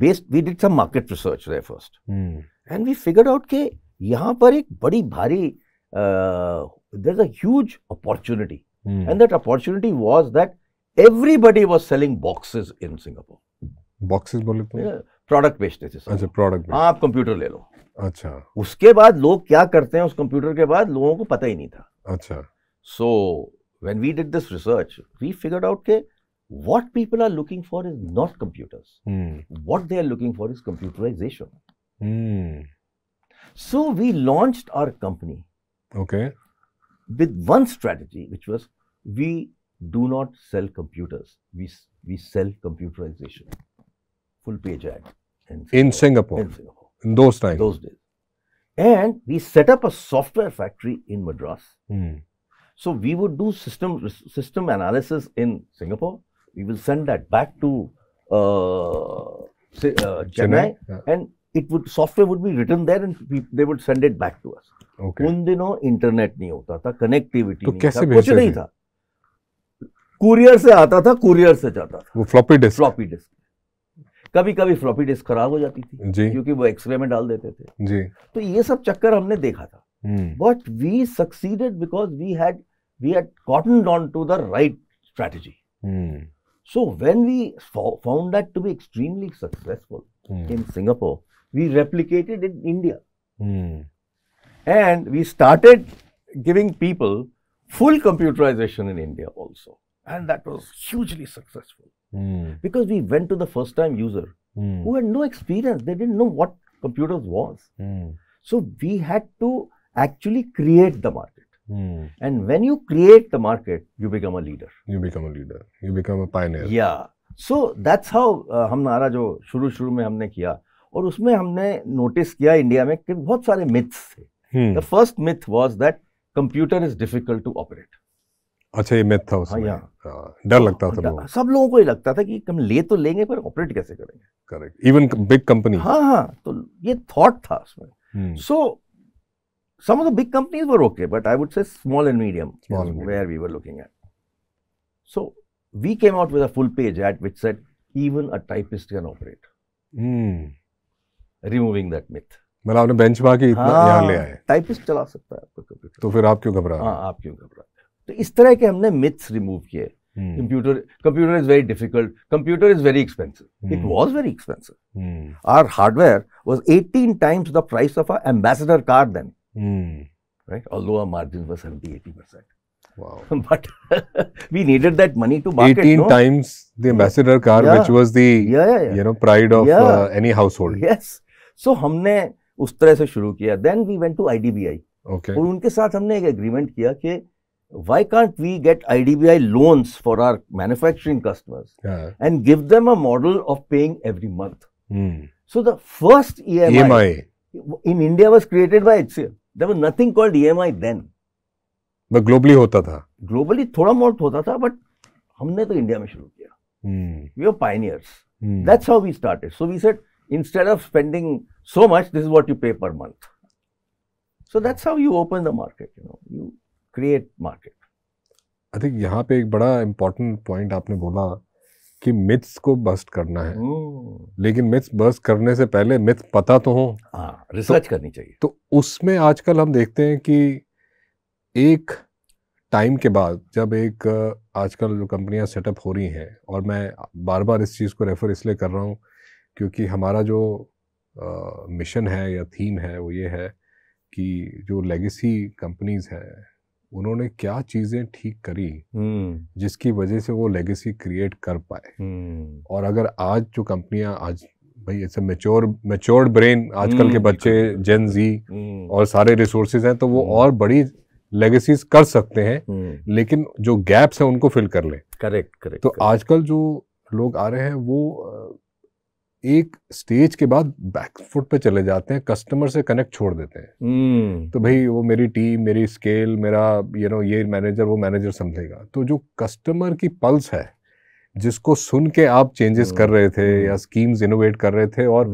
based we did some market research there first. Mm. And we figured out that यहाँ uh, there's a huge opportunity. Mm. And that opportunity was that everybody was selling boxes in Singapore. Boxes बोले Product based. As a अच्छा product. आप computer ले लो. अच्छा उसके बाद लोग क्या करते हैं उस कंप्यूटर के बाद लोगों को पता ही नहीं था अच्छा so when we did this research we figure out के what people are looking for is not computers what they are looking for is computerization so we launch our company okay with one strategy which was we do not sell computers we sell computerization full page ad in Singapore in Singapore in those times. Those days. And we set up a software factory in Madras. Mm. So we would do system system analysis in Singapore. We will send that back to uh, uh, Chennai, yeah. and it would software would be written there, and we, they would send it back to us. Okay. उन दिनों इंटरनेट नहीं होता था कनेक्टिविटी तो कैसे था, कुछ नहीं था कुरियर से आता था कुरियर से जाता था वो फ्लॉपी डिस्क फ्लॉपी डिस्क कभी कभी फ्लॉपी डिस्क खराब हो जाती थी जी. क्योंकि वो एक्सरे में डाल देते थे जी. तो ये सब चक्कर हमने देखा था but we succeeded because we had we had cottoned on to the right strategy so when we found to be extremely successful in Singapore we replicated in India and we started giving people full computerization in India also and that was hugely successful Hmm. because we went to the first time user mm. who had no experience. They didn't know what computers was. Mm. So we had to actually create the market. Hmm. And when you create the market, you become a leader. You become a leader. You become a pioneer. Yeah. So that's how हमारा जो शुरू शुरू में हमने किया और उसमें हमने नोटिस किया इंडिया में कि बहुत सारे मिथ्स थे the first myth was that computer is difficult to operate अच्छा ये मैथ था हाँ उसमें हाँ डर लगता था लोगों सब लोगों को ये लगता था कि हम ले तो लेंगे पर ऑपरेट कैसे करेंगे करेक्ट इवन बिग कंपनी हाँ हाँ तो ये थॉट था उसमें so some of the big companies were okay but I would say small and medium where we were looking at so we came out with a full page ad which said even a typist can operate removing that myth मतलब आपने बेंचमार्क ही इतना हाँ, ले आए टाइपिस्ट चला सकता है आपका कंप्यूटर तो फिर आप क्यों घबरा हाँ आप क्यों घबरा तो इस तरह के हमने मिथ्स रिमूव किए computer computer is very difficult computer is very expensive it was very expensive our hardware was 18 times the price of a Ambassador car then right although our margins were 70 80 percent Wow. but we needed that money to market. 18 no? times the ambassador car, yeah. which was the yeah, yeah, yeah. you know pride of yeah. uh, any household. Yes. So हमने उस तरह से शुरू किया. Then we went to IDBI. Okay. और उनके साथ हमने एक agreement किया कि why can't we get IDBI loans for our manufacturing customers yeah. and give them a model of paying every month? Mm. So the first EMI, EMI, in India was created by HCL. There was nothing called EMI then. But globally होता था. Globally थोड़ा बहुत होता था, but हमने तो इंडिया में शुरू किया. Mm. We were pioneers. Mm. That's how we started. So we said instead of spending so much, this is what you pay per month. So that's how you open the market. You know, you create market I think यहाँ पे एक बड़ा इम्पोर्टेंट पॉइंट आपने बोला कि मिथ्स को बस्ट करना है hmm. लेकिन मिथ्स बस्ट करने से पहले मिथ पता तो हो हाँ रिसर्च तो, करनी चाहिए तो उसमें आजकल हम देखते हैं कि एक टाइम के बाद जब एक आजकल जो कंपनियां सेटअप हो रही हैं और मैं बार बार इस चीज़ को रेफ़र इसलिए कर रहा हूँ क्योंकि हमारा जो मिशन है या थीम है वो ये है कि जो लेगेसी कंपनीज़ हैं उन्होंने क्या चीज़ें ठीक करी हम्म। जिसकी वजह से वो लेगेसी क्रिएट कर पाए हम्म। और अगर आज जो कंपनियां आज भाई ऐसे मेच्योर मेच्योर्ड ब्रेन आजकल के हम्म। बच्चे जेन जी और सारे रिसोर्सेज हैं तो वो और बड़ी लेगेसीज कर सकते हैं लेकिन जो गैप्स हैं उनको फिल कर ले करेक्ट करेक्ट तो आजकल जो लोग आ रहे हैं वो एक स्टेज के बाद बैकफुट पे चले जाते हैं कस्टमर से कनेक्ट छोड़ देते हैं hmm. तो भाई वो मेरी टीम मेरी स्केल मेरा यू you नो know, ये मैनेजर वो मैनेजर समझेगा तो जो कस्टमर की पल्स है जिसको सुन के आप चेंजेस कर हम्म। रहे थे या स्कीम्स हम्म। इनोवेट कर रहे थे और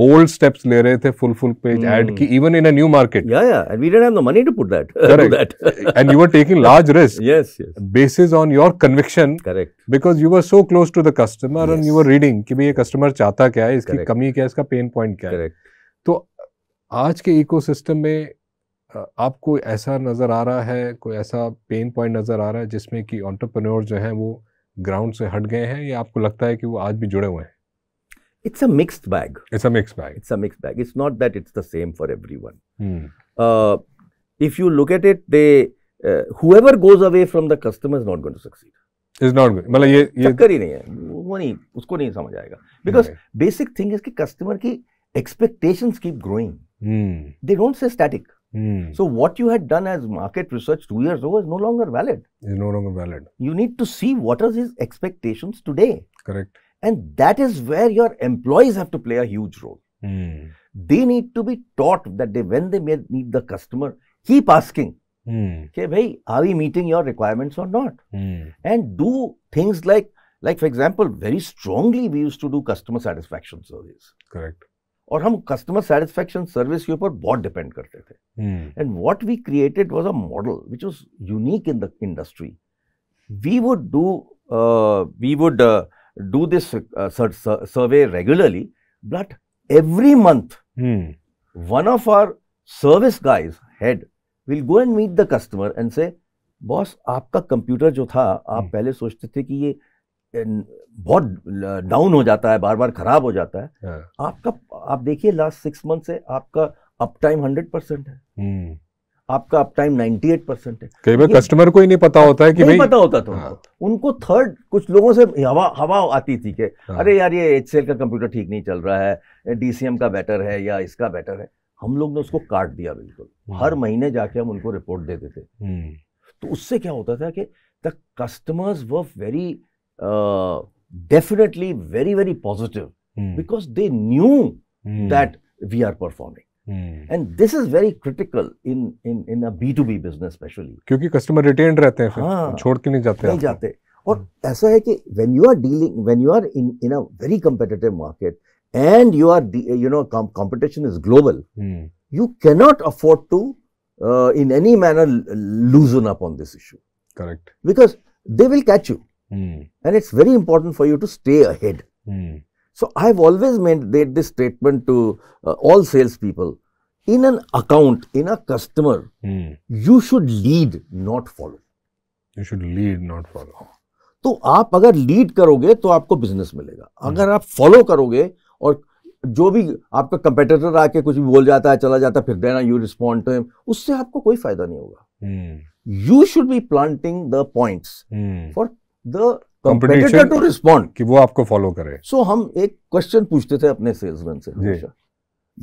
बोल्ड हम्म। स्टेप्स ले रहे थे फुल फुल पेज ऐड की even in a new market या या and we didn't have the money to put that correct and you were taking large risk yes yes basis on your conviction correct because you were so close to the customer and you were reading कि भाई ये कस्टमर चाहता क्या है इसकी correct. कमी क्या है इसका पेन पॉइंट क्या है करेक्ट तो आज के इकोसिस्टम में आपको ऐसा नज़र आ रहा है कोई ऐसा पेन पॉइंट नज़र आ रहा है जिसमें कि ऑन्टरप्रनोर जो है वो ग्राउंड से हट गए हैं या आपको लगता है कि वो आज भी जुड़े हुए हैं it's a mixed bag it's a mixed bag it's a mixed bag it's not that it's the same for everyone if you look at it they whoever goes away from the customer is not going to succeed is not मतलब ये ये चक्कर ही नहीं है वो नहीं उसको नहीं समझ आएगा बिकॉज बेसिक थिंग इज कि कस्टमर की expectations keep growing they don't say static Hmm. So what you had done as market research two years ago is no longer valid. Is no longer valid. You need to see what are his expectations today. Correct. And that is where your employees have to play a huge role. Mm. They need to be taught that they when they meet the customer, keep asking. Mm. Okay, are we meeting your requirements or not? Hmm. And do things like, like for example, very strongly we used to do customer satisfaction surveys. Correct और हम कस्टमर सेटिस्फेक्शन सर्विस के ऊपर बहुत डिपेंड करते थे and what we created was a model which was unique in the industry we would do we would do this survey regularly but every month one of our service guys head will go and meet the customer and say boss आपका कंप्यूटर जो था आप hmm. पहले सोचते थे कि ये बहुत डाउन हो जाता है बार बार खराब हो जाता है yeah. हाँ। आपका आप देखिए लास्ट सिक्स मंथ से आपका अप टाइम हंड्रेड परसेंट है hmm. आपका uptime ninety eight percent है कई बार कस्टमर को ही नहीं पता होता है कि नहीं पता होता था तो। हाँ। उनको थर्ड कुछ लोगों से हवा हवा आती थी कि हाँ। अरे यार ये एच का कंप्यूटर ठीक नहीं चल रहा है डीसीएम का बेटर है या इसका बेटर है हम लोग ने उसको काट दिया बिल्कुल हाँ। हर महीने जाके हम उनको रिपोर्ट दे देते हम्म। तो उससे क्या होता था कि the customers were very Uh, definitely very, very positive hmm. because they knew hmm. that we are performing. Hmm. And this is very critical in in in a B2B business especially. क्योंकि customer retained रहते हैं फिर हाँ, छोड़ के नहीं जाते नहीं जाते और ऐसा है कि when you are dealing when you are in in a very competitive market and you are de- you know competition is global you cannot afford to uh, in any manner loosen up on this issue correct because they will catch you Mm. And it's very important for you to stay ahead. Mm. So I've always made this statement to uh, all salespeople. In an account, in a customer, mm. you should lead, not follow. You should lead, not follow. तो आप अगर लीड करोगे तो आपको बिजनेस मिलेगा अगर आप फॉलो करोगे और जो भी आपका कंपेटिटर आके कुछ भी बोल जाता है चला जाता है फिर देना यू रिस्पॉन्ड टू हिम उससे आपको कोई फायदा नहीं होगा you should be planting the points for the competitor to respond कि वो आपको फॉलो करे सो so, हम एक क्वेश्चन पूछते थे अपने सेल्समैन से हमेशा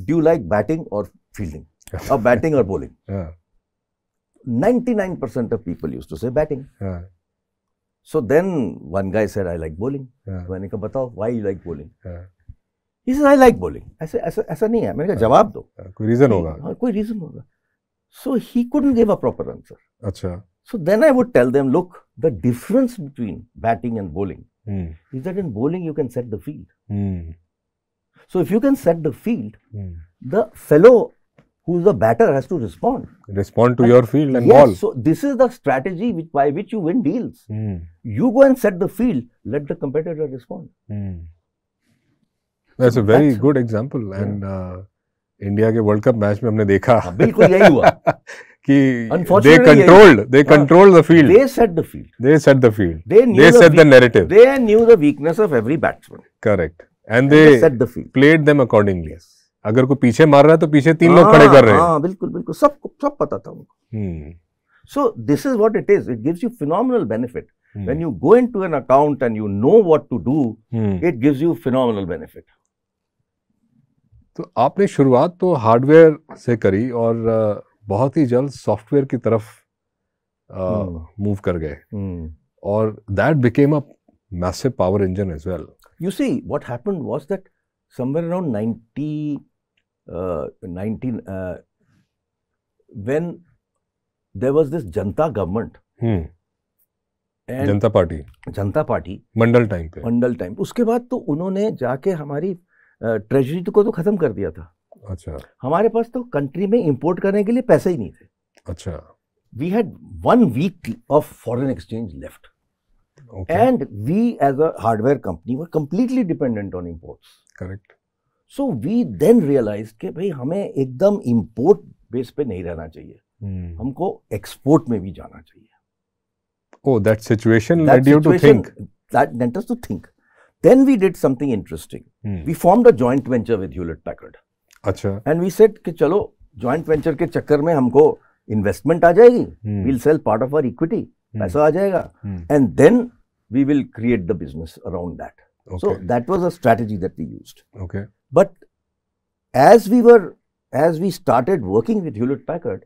डू लाइक बैटिंग और फील्डिंग और बैटिंग और bowling 99% of people used to say batting. Yeah. हाँ। so then one guy said, I like bowling. Yeah. हाँ। तो मैंने कहा बताओ why you like bowling? Yeah. हाँ। he says, I like bowling. ऐसे ऐसा ऐसा नहीं है मैंने कहा जवाब दो कोई रीजन होगा कोई रीजन होगा so he couldn't give a proper answer अच्छा So then I would tell them, look, the difference between batting and bowling mm. is that in bowling you can set the field. Mm. So if you can set the field, mm. the fellow who's the batter has to respond. Respond to and your field and yes, ball. So this is the strategy which, by which you win deals. Hmm. You go and set the field, let the competitor respond. Hmm. That's a very That's good example. And uh, World Cup match, cup match में हमने देखा बिल्कुल यही कि they controlled they control the field they set the field they set the field they they set the narrative they knew the weakness of every batsman correct and they set the field played them accordingly अगर कोई पीछे मार रहा है तो पीछे तीन लोग खड़े हाँ, कर रहे हैं हां बिल्कुल बिल्कुल सब सब पता था उनको हम्म। So this is what it is. It gives you phenomenal benefit. Hmm. When you go into an account and you know what to do, hmm. it gives you phenomenal benefit. तो आपने शुरुआत तो हार्डवेयर से करी और बहुत ही जल्द सॉफ्टवेयर की तरफ मूव हम्म। कर गए हम्म। और that became a massive power engine as well you see what happened was that somewhere around 90 when there was this Janata government Janata party Janata party Mandal time पे मंडल टाइम उसके बाद तो उन्होंने जाके हमारी ट्रेजरी को तो खत्म कर दिया था अच्छा हमारे पास तो कंट्री में इंपोर्ट करने के लिए पैसे ही नहीं थे अच्छा we had one week of foreign exchange left and we as a hardware company were completely dependent on imports correct so we then realise के भाई हमें एकदम इम्पोर्ट बेस पे नहीं रहना चाहिए hmm. हमको एक्सपोर्ट में भी जाना चाहिए oh that situation led you to think that let us to think then we did something interesting we formed a joint venture with venture Packard अच्छा एंड वी सेट कि चलो ज्वाइंट वेंचर के चक्कर में हमको इन्वेस्टमेंट आ जाएगी we'll sell part of our equity पैसा आ जाएगा and then we will create the business around that so that was a strategy that we used okay but as we were as we started working with Hewlett Packard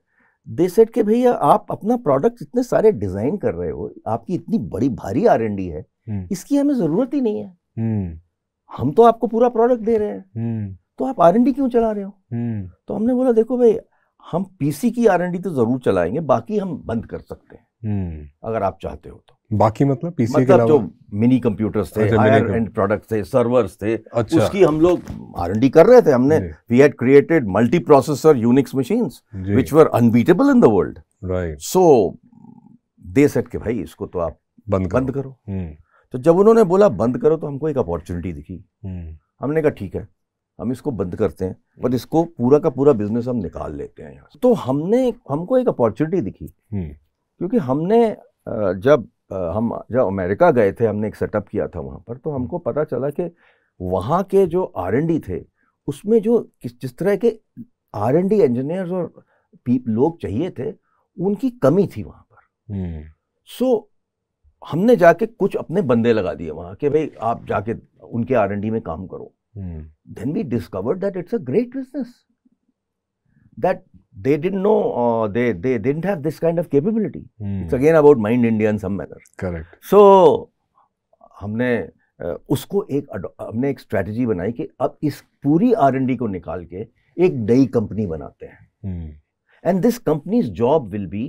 they said के भैया आप अपना प्रोडक्ट इतने सारे डिजाइन कर रहे हो आपकी इतनी बड़ी भारी आर एंड डी है hmm. इसकी हमें जरूरत ही नहीं है hmm. हम तो आपको पूरा प्रोडक्ट दे रहे हैं hmm. तो आप आर क्यों चला रहे हो हम्म। तो हमने बोला देखो भाई हम पीसी की आर तो जरूर चलाएंगे बाकी हम बंद कर सकते हैं हम्म। अगर आप चाहते हो तो बाकी मतलब पीसी मतलब के जो मिनी कंप्यूटर्स थे एंड अच्छा, प्रोडक्ट्स थे सर्वर्स थे अच्छा। उसकी हम लोग आर कर रहे थे हमने we had created multi processor Unix machine which were unbeatable in the world right so they said के भाई इसको तो आप बंद करो, बंद करो। हम्म। तो जब उन्होंने बोला बंद करो तो हमको एक अपॉर्चुनिटी दिखी हमने कहा ठीक है हम इसको बंद करते हैं हम्म। पर इसको पूरा का पूरा बिजनेस हम निकाल लेते हैं यहाँ तो हमने हमको एक अपॉर्चुनिटी दिखी हम्म। क्योंकि हमने जब हम जब अमेरिका गए थे हमने एक सेटअप किया था वहाँ पर तो हम्म। हमको पता चला कि वहाँ के जो आर एन डी थे उसमें जो किस जिस तरह के आर एन डी इंजीनियर्स और लोग चाहिए थे उनकी कमी थी वहाँ पर सो हमने जाके कुछ अपने बंदे लगा दिए वहाँ कि भाई आप जाके उनके आर एन डी में काम करो Mm. Then we discovered that it's a great business. That they didn't know, uh, they, they didn't have this kind of capability. Mm. It's again about mind India in some manner. Correct. So, हमने uh, उसको एक हमने एक स्ट्रेटजी बनाई कि अब इस पूरी आर एन डी को निकाल के एक नई कंपनी बनाते हैं and this companies job will be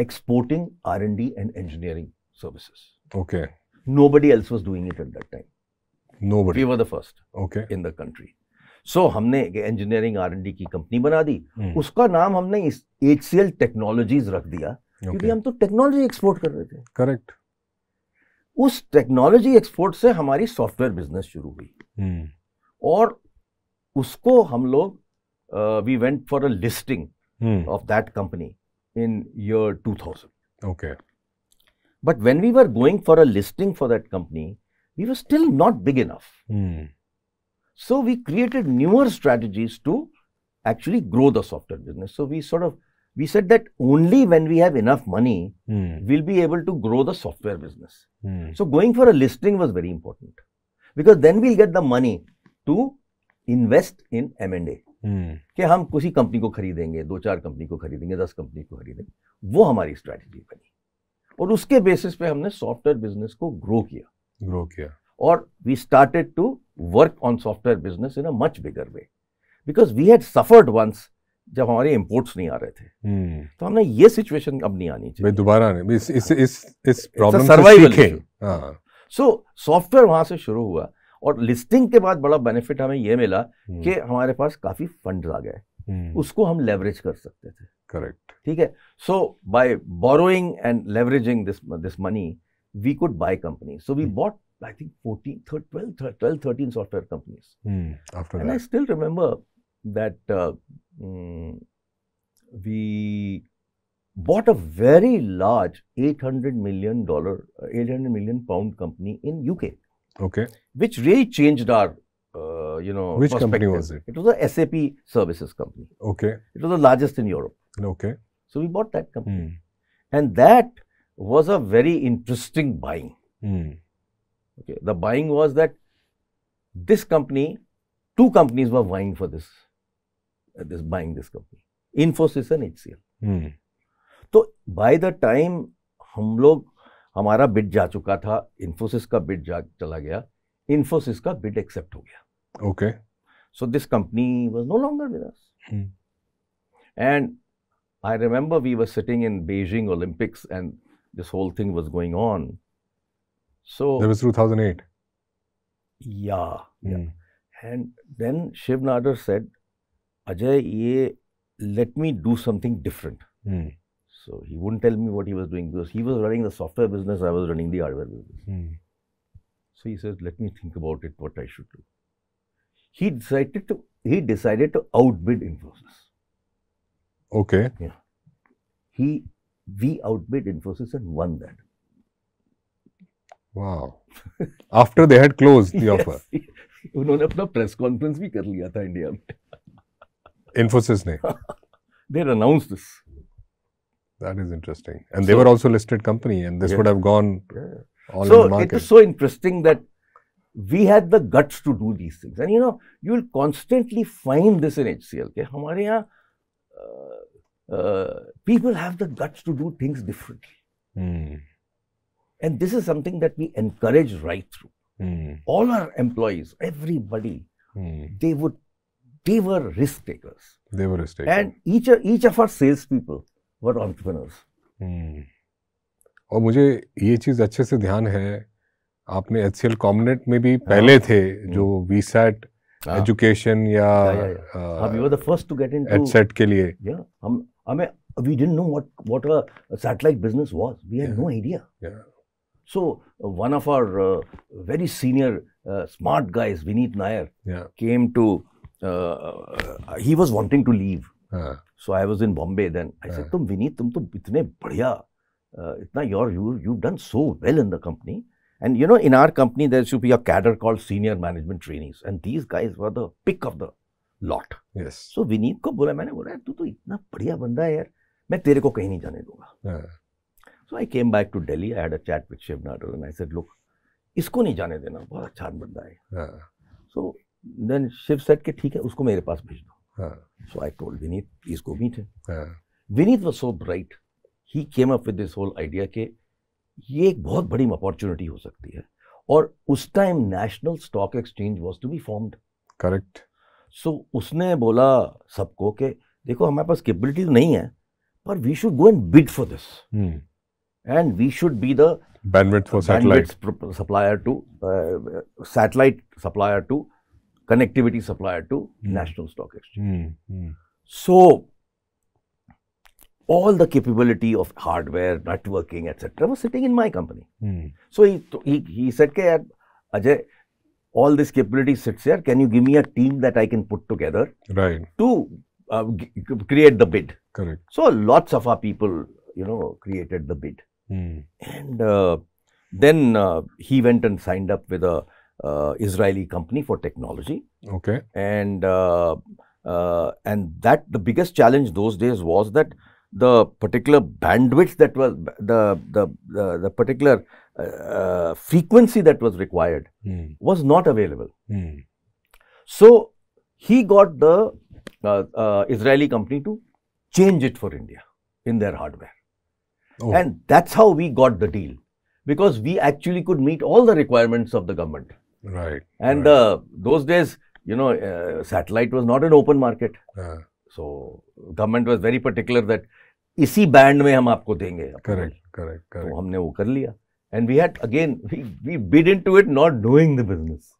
exporting R and D and engineering services okay nobody else was doing it at that time Nobody. We were the first okay. in the country. So so, हमने इंजीनियरिंग आर की कंपनी बना दी hmm. उसका नाम हमने एच सी एल टेक्नोलॉजीज रख दिया okay. क्योंकि हम तो टेक्नोलॉजी एक्सपोर्ट कर रहे थे करेक्ट उस टेक्नोलॉजी एक्सपोर्ट से हमारी सॉफ्टवेयर बिजनेस शुरू हुई hmm. और उसको हम लोग we went for a listing of that company in year thousand okay but when we were going for a listing for that company we were still not big enough. Mm. So we created newer strategies to actually grow the software business. So we sort of we said that only when we have enough money mm. we'll be able to grow the software business. Mm. So going for a listing was very important because then we'll get the money to invest in M&A. Hmm. कि हम किसी कंपनी को खरीदेंगे दो चार कंपनी को खरीदेंगे दस कंपनी को खरीदेंगे वो हमारी स्ट्रैटेजी बनी और उसके बेसिस पे हमने सॉफ्टवेयर बिजनेस को ग्रो किया ग्रो किया और we started to work on software business in a much bigger way because we had suffered once जब हमारे इम्पोर्ट्स नहीं आ रहे थे hmm. तो हमने ये सिचुएशन अब नहीं आनी चाहिए दोबारा नहीं इस इस इस इस प्रॉब्लम सो सॉफ्टवेयर वहां से शुरू हुआ और लिस्टिंग के बाद बड़ा बेनिफिट हमें यह मिला hmm. कि हमारे पास काफी फंड आ गए hmm. उसको हम लेवरेज कर सकते थे करेक्ट ठीक है so by borrowing and leveraging this this money we could buy companies. So we mm. bought, I think, 14, 12, 12 13 software companies. Mm. After and that. I still remember that uh, mm, we bought a very large 800 million dollar uh, 800 million pound company in uk okay which really changed our uh, you know which company was it it was a sap services company okay it was the largest in europe okay so we bought that company hmm. and that was a very interesting buying. Mm. Okay, the buying was that this company, two companies were vying for this, uh, this buying this company, Infosys and HCL. Mm. तो बाय द टाइम हम लोग हमारा बिड जा चुका था इन्फोसिस का बिड जा चला गया इन्फोसिस का बिड एक्सेप्ट हो गया okay so this company was no longer with us and I remember we were sitting in Beijing Olympics and this whole thing was going on. So that was 2008. Yeah, yeah. Hmm. And then Shiv Nadar said, Ajay, ye, let me do something different. Mm. So he wouldn't tell me what he was doing because he was running the software business, I was running the hardware business. Mm. So he says, let me think about it, what I should do. He decided to he decided to outbid Infosys. Okay. Yeah. He we outbid Infosys and won that. Wow. After they had closed the offer. उन्होंने अपना प्रेस कॉन्फ्रेंस भी कर लिया था इंडिया में इन्फोसिस ने there announce this That is interesting. And they were also listed company and this would have gone yeah. all so it is so interesting that we had the guts to do these things. And you know, you will constantly find this in HCL. के हमारे यहाँ uh, people have the guts to do things differently. Mm. And this is something that we encourage right through. Mm. All our employees, everybody, mm. they would they were risk takers. They were risk takers. And each each of our salespeople were entrepreneurs. Hmm. और मुझे ये चीज़ अच्छे से ध्यान है आपने एच सी एल कॉमनेट में भी पहले थे जो वी सेट एजुकेशन या हम we were the first to get in at set के लिए हम I mean, we didn't know what, what a, a satellite business was. We had yeah. no idea. Yeah. So uh, one of our uh, very senior uh, smart guys, Vineet Nair, yeah. came to. Uh, uh, he was wanting to leave. Uh-huh. So I was in Bombay then. I said, uh-huh. "Tum Vineet, tum to itne badhiya, uh, itna your you you've done so well in the company." And you know, in our company, there should be a cadre called senior management trainees, and these guys were the pick of the lot so Vineet को बोला मैंने बोला तू तो इतना बढ़िया बंदा है यार मैं तेरे को कहीं नहीं जाने दूंगा so I came back to Delhi I had a chat with Shiv Nadar and I said look इसको नहीं जाने देना बहुत अच्छा बंदा है सो देन शिव सेट के ठीक है उसको मेरे पास भेज दो so I told Vineet please go meet him Vineet was so bright he came up with this whole idea के ये एक बहुत बड़ी अपॉर्चुनिटी हो सकती है और उस time national stock exchange was to be formed correct so उसने बोला सबको कि देखो हमारे पास केपेबिलिटी तो नहीं है पर we should go and bid for this and we should be satellite supplier to satellite supplier to connectivity supplier to national stock exchange so all the capability of hardware networking etcetera वो sitting in my company so he said के Ajay all this capability sits here. Can you give me a team that I can put together right. to uh, g- create the bid? Correct. So lots of our people, you know, created the bid, mm. and uh, then uh, he went and signed up with a uh, Israeli company for technology. Okay. And uh, uh, and that the biggest challenge those days was that the particular bandwidth that was the the the, the particular uh, uh frequency that was required mm. was not available. Mm. So he got the uh, uh, Israeli company to change it for India in their hardware, oh. and that's how we got the deal because we actually could meet all the requirements of the government. Right. And right. Uh, those days, you know, satellite was not an open market. So government was very particular that इसी बैंड में हम आपको देंगे करेक्ट करेक्ट करेक्ट तो हमने वो कर लिया and we had again we we bid into it not doing the business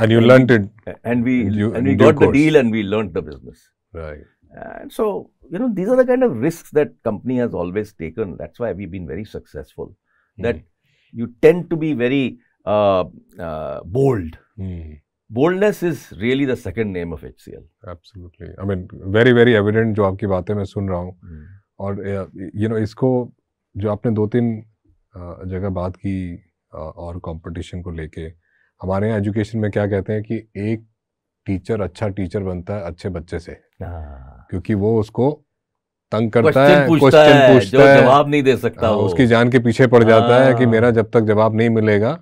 and you learned it and we and we got the deal and we learned the business right so you know these are the kind of risks that company has always taken that's why we been very successful that you tend to be very bold boldness is really the second name of H C L absolutely I mean very very evident जो आपकी बातें मैं सुन रहा हूँ hmm. और यू uh, नो know, इसको जो आपने दो तीन जगह बात की और कंपटीशन को लेके हमारे यहाँ एजुकेशन में क्या कहते हैं कि एक टीचर अच्छा टीचर बनता है अच्छे बच्चे से हाँ। क्योंकि वो उसको तंग करता है क्वेश्चन पूछता है जवाब नहीं दे सकता आ, हाँ, उसकी जान के पीछे पड़ जाता है कि हाँ। मेरा जब तक जवाब नहीं मिलेगा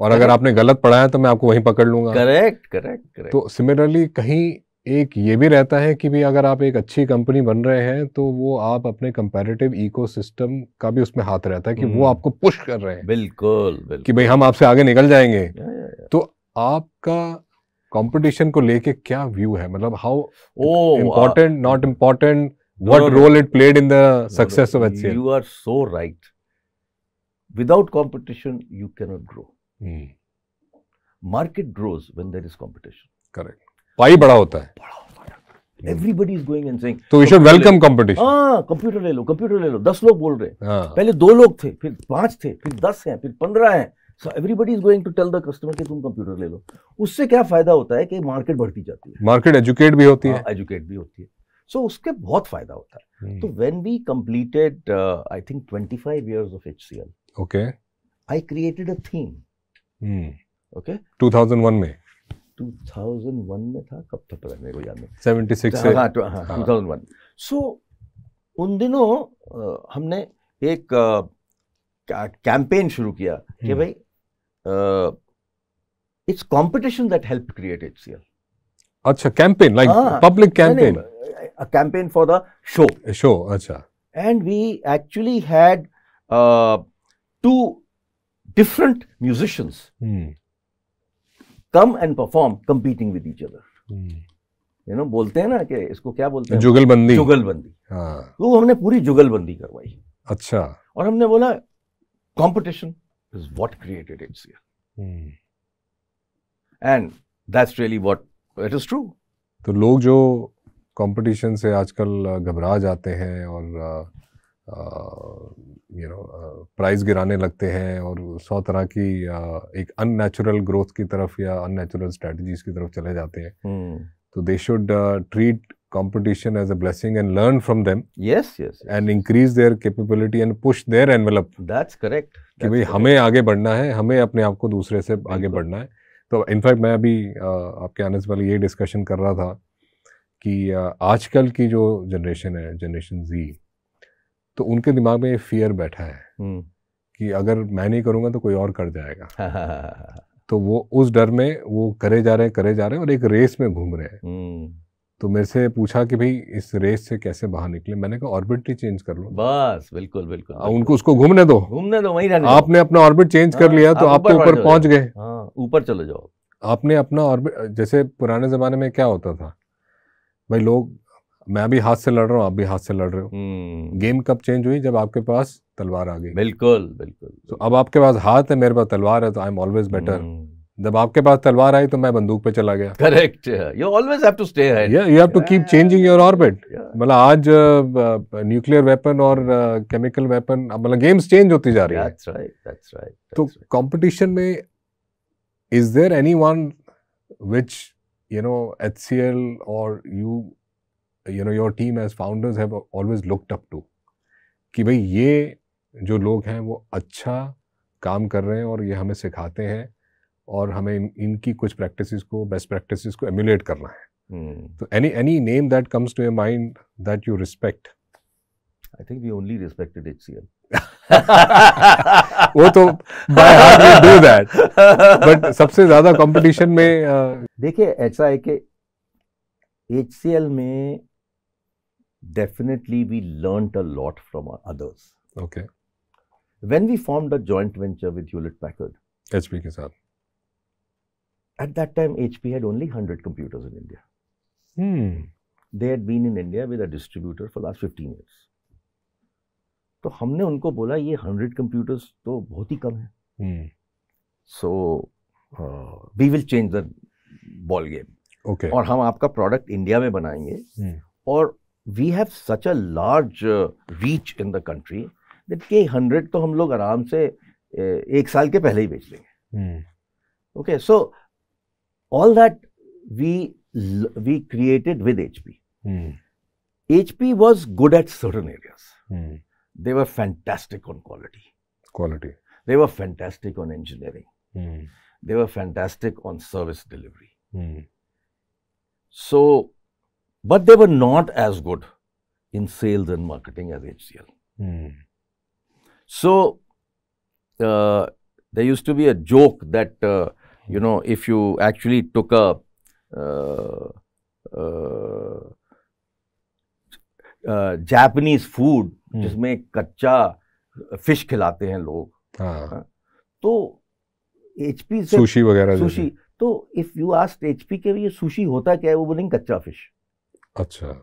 और अगर आपने गलत पढ़ा है तो मैं आपको वहीं पकड़ लूंगा करेक्ट करेक्ट करेक्ट तो सिमिलरली कहीं एक ये भी रहता है कि भी अगर आप एक अच्छी कंपनी बन रहे हैं तो वो आप अपने कंपेरेटिव इकोसिस्टम का भी उसमें हाथ रहता है कि वो हम्म। आपको पुश कर रहे हैं बिल्कुल, बिल्कुल। कि भाई हम आपसे आगे निकल जाएंगे या, या, या। तो आपका कंपटीशन को लेके क्या व्यू है मतलब how important not important what role it played in the success of HCL you are so right without competition you cannot grow market grows when there is competition correct pie बड़ा होता है hai bada hota hai everybody is going and saying हाँ तो कंप्यूटर ले लो कंप्यूटर हाँ, ले लो दस लोग बोल रहे हैं हाँ। पहले दो लोग थे फिर पांच थे फिर दस हैं फिर पंद्रह हैं so everybody is going to tell the customer कि तुम कंप्यूटर ले लो उससे क्या फायदा होता है कि मार्केट बढ़ती जाती है मार्केट एजुकेट भी होती है एजुकेट हाँ, भी होती है सो so, उसके बहुत फायदा होता है hmm. तो when we completed I think 25 years of HCL okay I created a theme okay hmm. में 2001 में था कब था पता मेरे को याद नहीं हाँ टू थाउजेंड वन सो उन दिनों आ, हमने एक कैंपेन शुरू किया hmm. कि हम्म। भाई it's competition that help create it's अच्छा campaign like public campaign a campaign for the show show अच्छा and we actually had two different musicians mm. come and perform competing with each other. Hmm. You know बोलते हैं ना कि इसको क्या बोलते हैं जुगलबंदी जुगलबंदी हाँ. तो हमने पूरी जुगलबंदी करवाई अच्छा और हमने बोला competition is what created it's and that's really what it is true तो लोग जो कंपटीशन से आजकल घबरा जाते हैं और यू नो प्राइस गिराने लगते हैं और सौ तरह की आ, एक अननेचुरल ग्रोथ की तरफ या अननेचुरल स्ट्रेटजीज की तरफ चले जाते हैं हम्म। तो they should treat competition as a blessing and learn from them yes yes and increase their capability and push their envelope that's correct कि भाई हमें आगे बढ़ना है हमें अपने आप को दूसरे से आगे बढ़ना है तो इनफैक्ट मैं अभी आपके आने से पहले ये डिस्कशन कर रहा था कि आजकल की जो जनरेशन है जनरेशन जी तो उनके दिमाग में ये फियर बैठा है हम्म। कि अगर मैं नहीं करूंगा तो कोई और कर जाएगा हम्म। तो वो उस डर में वो करे जा रहे हैं करे जा रहे हैं और एक रेस में घूम रहे हैं तो मेरे से पूछा कि भाई इस रेस से कैसे बाहर निकले मैंने कहा ऑर्बिट ही चेंज कर लो बस बिल्कुल बिल्कुल, आ, उनको उसको घूमने दो घूमने दो वहीं आपने अपना ऑर्बिट चेंज कर हाँ, लिया तो आप तो ऊपर पहुंच गए हाँ, ऊपर चले जाओ आपने अपना ऑर्बिट जैसे पुराने ज़माने में क्या होता था भाई लोग मैं भी हाथ से लड़ रहा हूँ आप भी हाथ से लड़ रहे हो हम्म। गेम कब चेंज हुई जब आपके पास तलवार आ गई बिल्कुल बिल्कुल तो अब आपके पास हाथ है मेरे पास तलवार है तो आई एम ऑलवेज बेटर जब आपके पास तलवार आई तो मैं बंदूक पे चला गया correct you always have to stay ahead you have to keep changing your orbit मतलब आज न्यूक्लियर uh, वेपन uh, और केमिकल uh, वेपन मतलब गेम्स चेंज होती जा रही है दैट्स राइट दैट्स राइट तो कंपटीशन में is there anyone which you know HCL और you you know your team as founders have always looked up to कि भाई ये जो लोग हैं वो अच्छा काम कर रहे हैं और ये हमें सिखाते हैं और हमें इन, इनकी कुछ प्रैक्टिसेस को बेस्ट प्रैक्टिसेस को एम्यूलेट करना है hmm. तो any any name that comes to your mind that you respect I think we only respected HCL वो तो by heart we do that but सबसे ज्यादा कंपटीशन में uh... देखिए ऐसा है कि एचसीएल में definitely we learnt a lot from our others. Okay. When we formed a joint venture with Hewlett Packard, HP ke saath. At that time, HP had only 100 computers in India. Hmm. They had been in India with a distributor for last 15 years. तो हमने उनको बोला ये हंड्रेड कंप्यूटर्स तो बहुत ही कम है so we will change the ball game okay और हम आपका product इंडिया में बनाएंगे hmm. और we have such a large uh, reach in the country that K100 to hmm. Okay, so all that we created with HP. HP hmm. was good at certain areas. Hmm. They were fantastic on quality. Quality. They were fantastic on engineering. They were fantastic on service delivery. So but they were not as good in sales and marketing as HCL. Mm. So uh, there used to be a joke that uh, you know if you actually took a uh, uh, uh, Japanese food mm. जिसमें कच्चा फिश खिलाते हैं लोग हाँ। हाँ, तो एचपी से सुशी वगैरह सुशी तो इफ यू आस्क एचपी के ये सुशी होता क्या है वो बोलेंगे कच्चा फिश अच्छा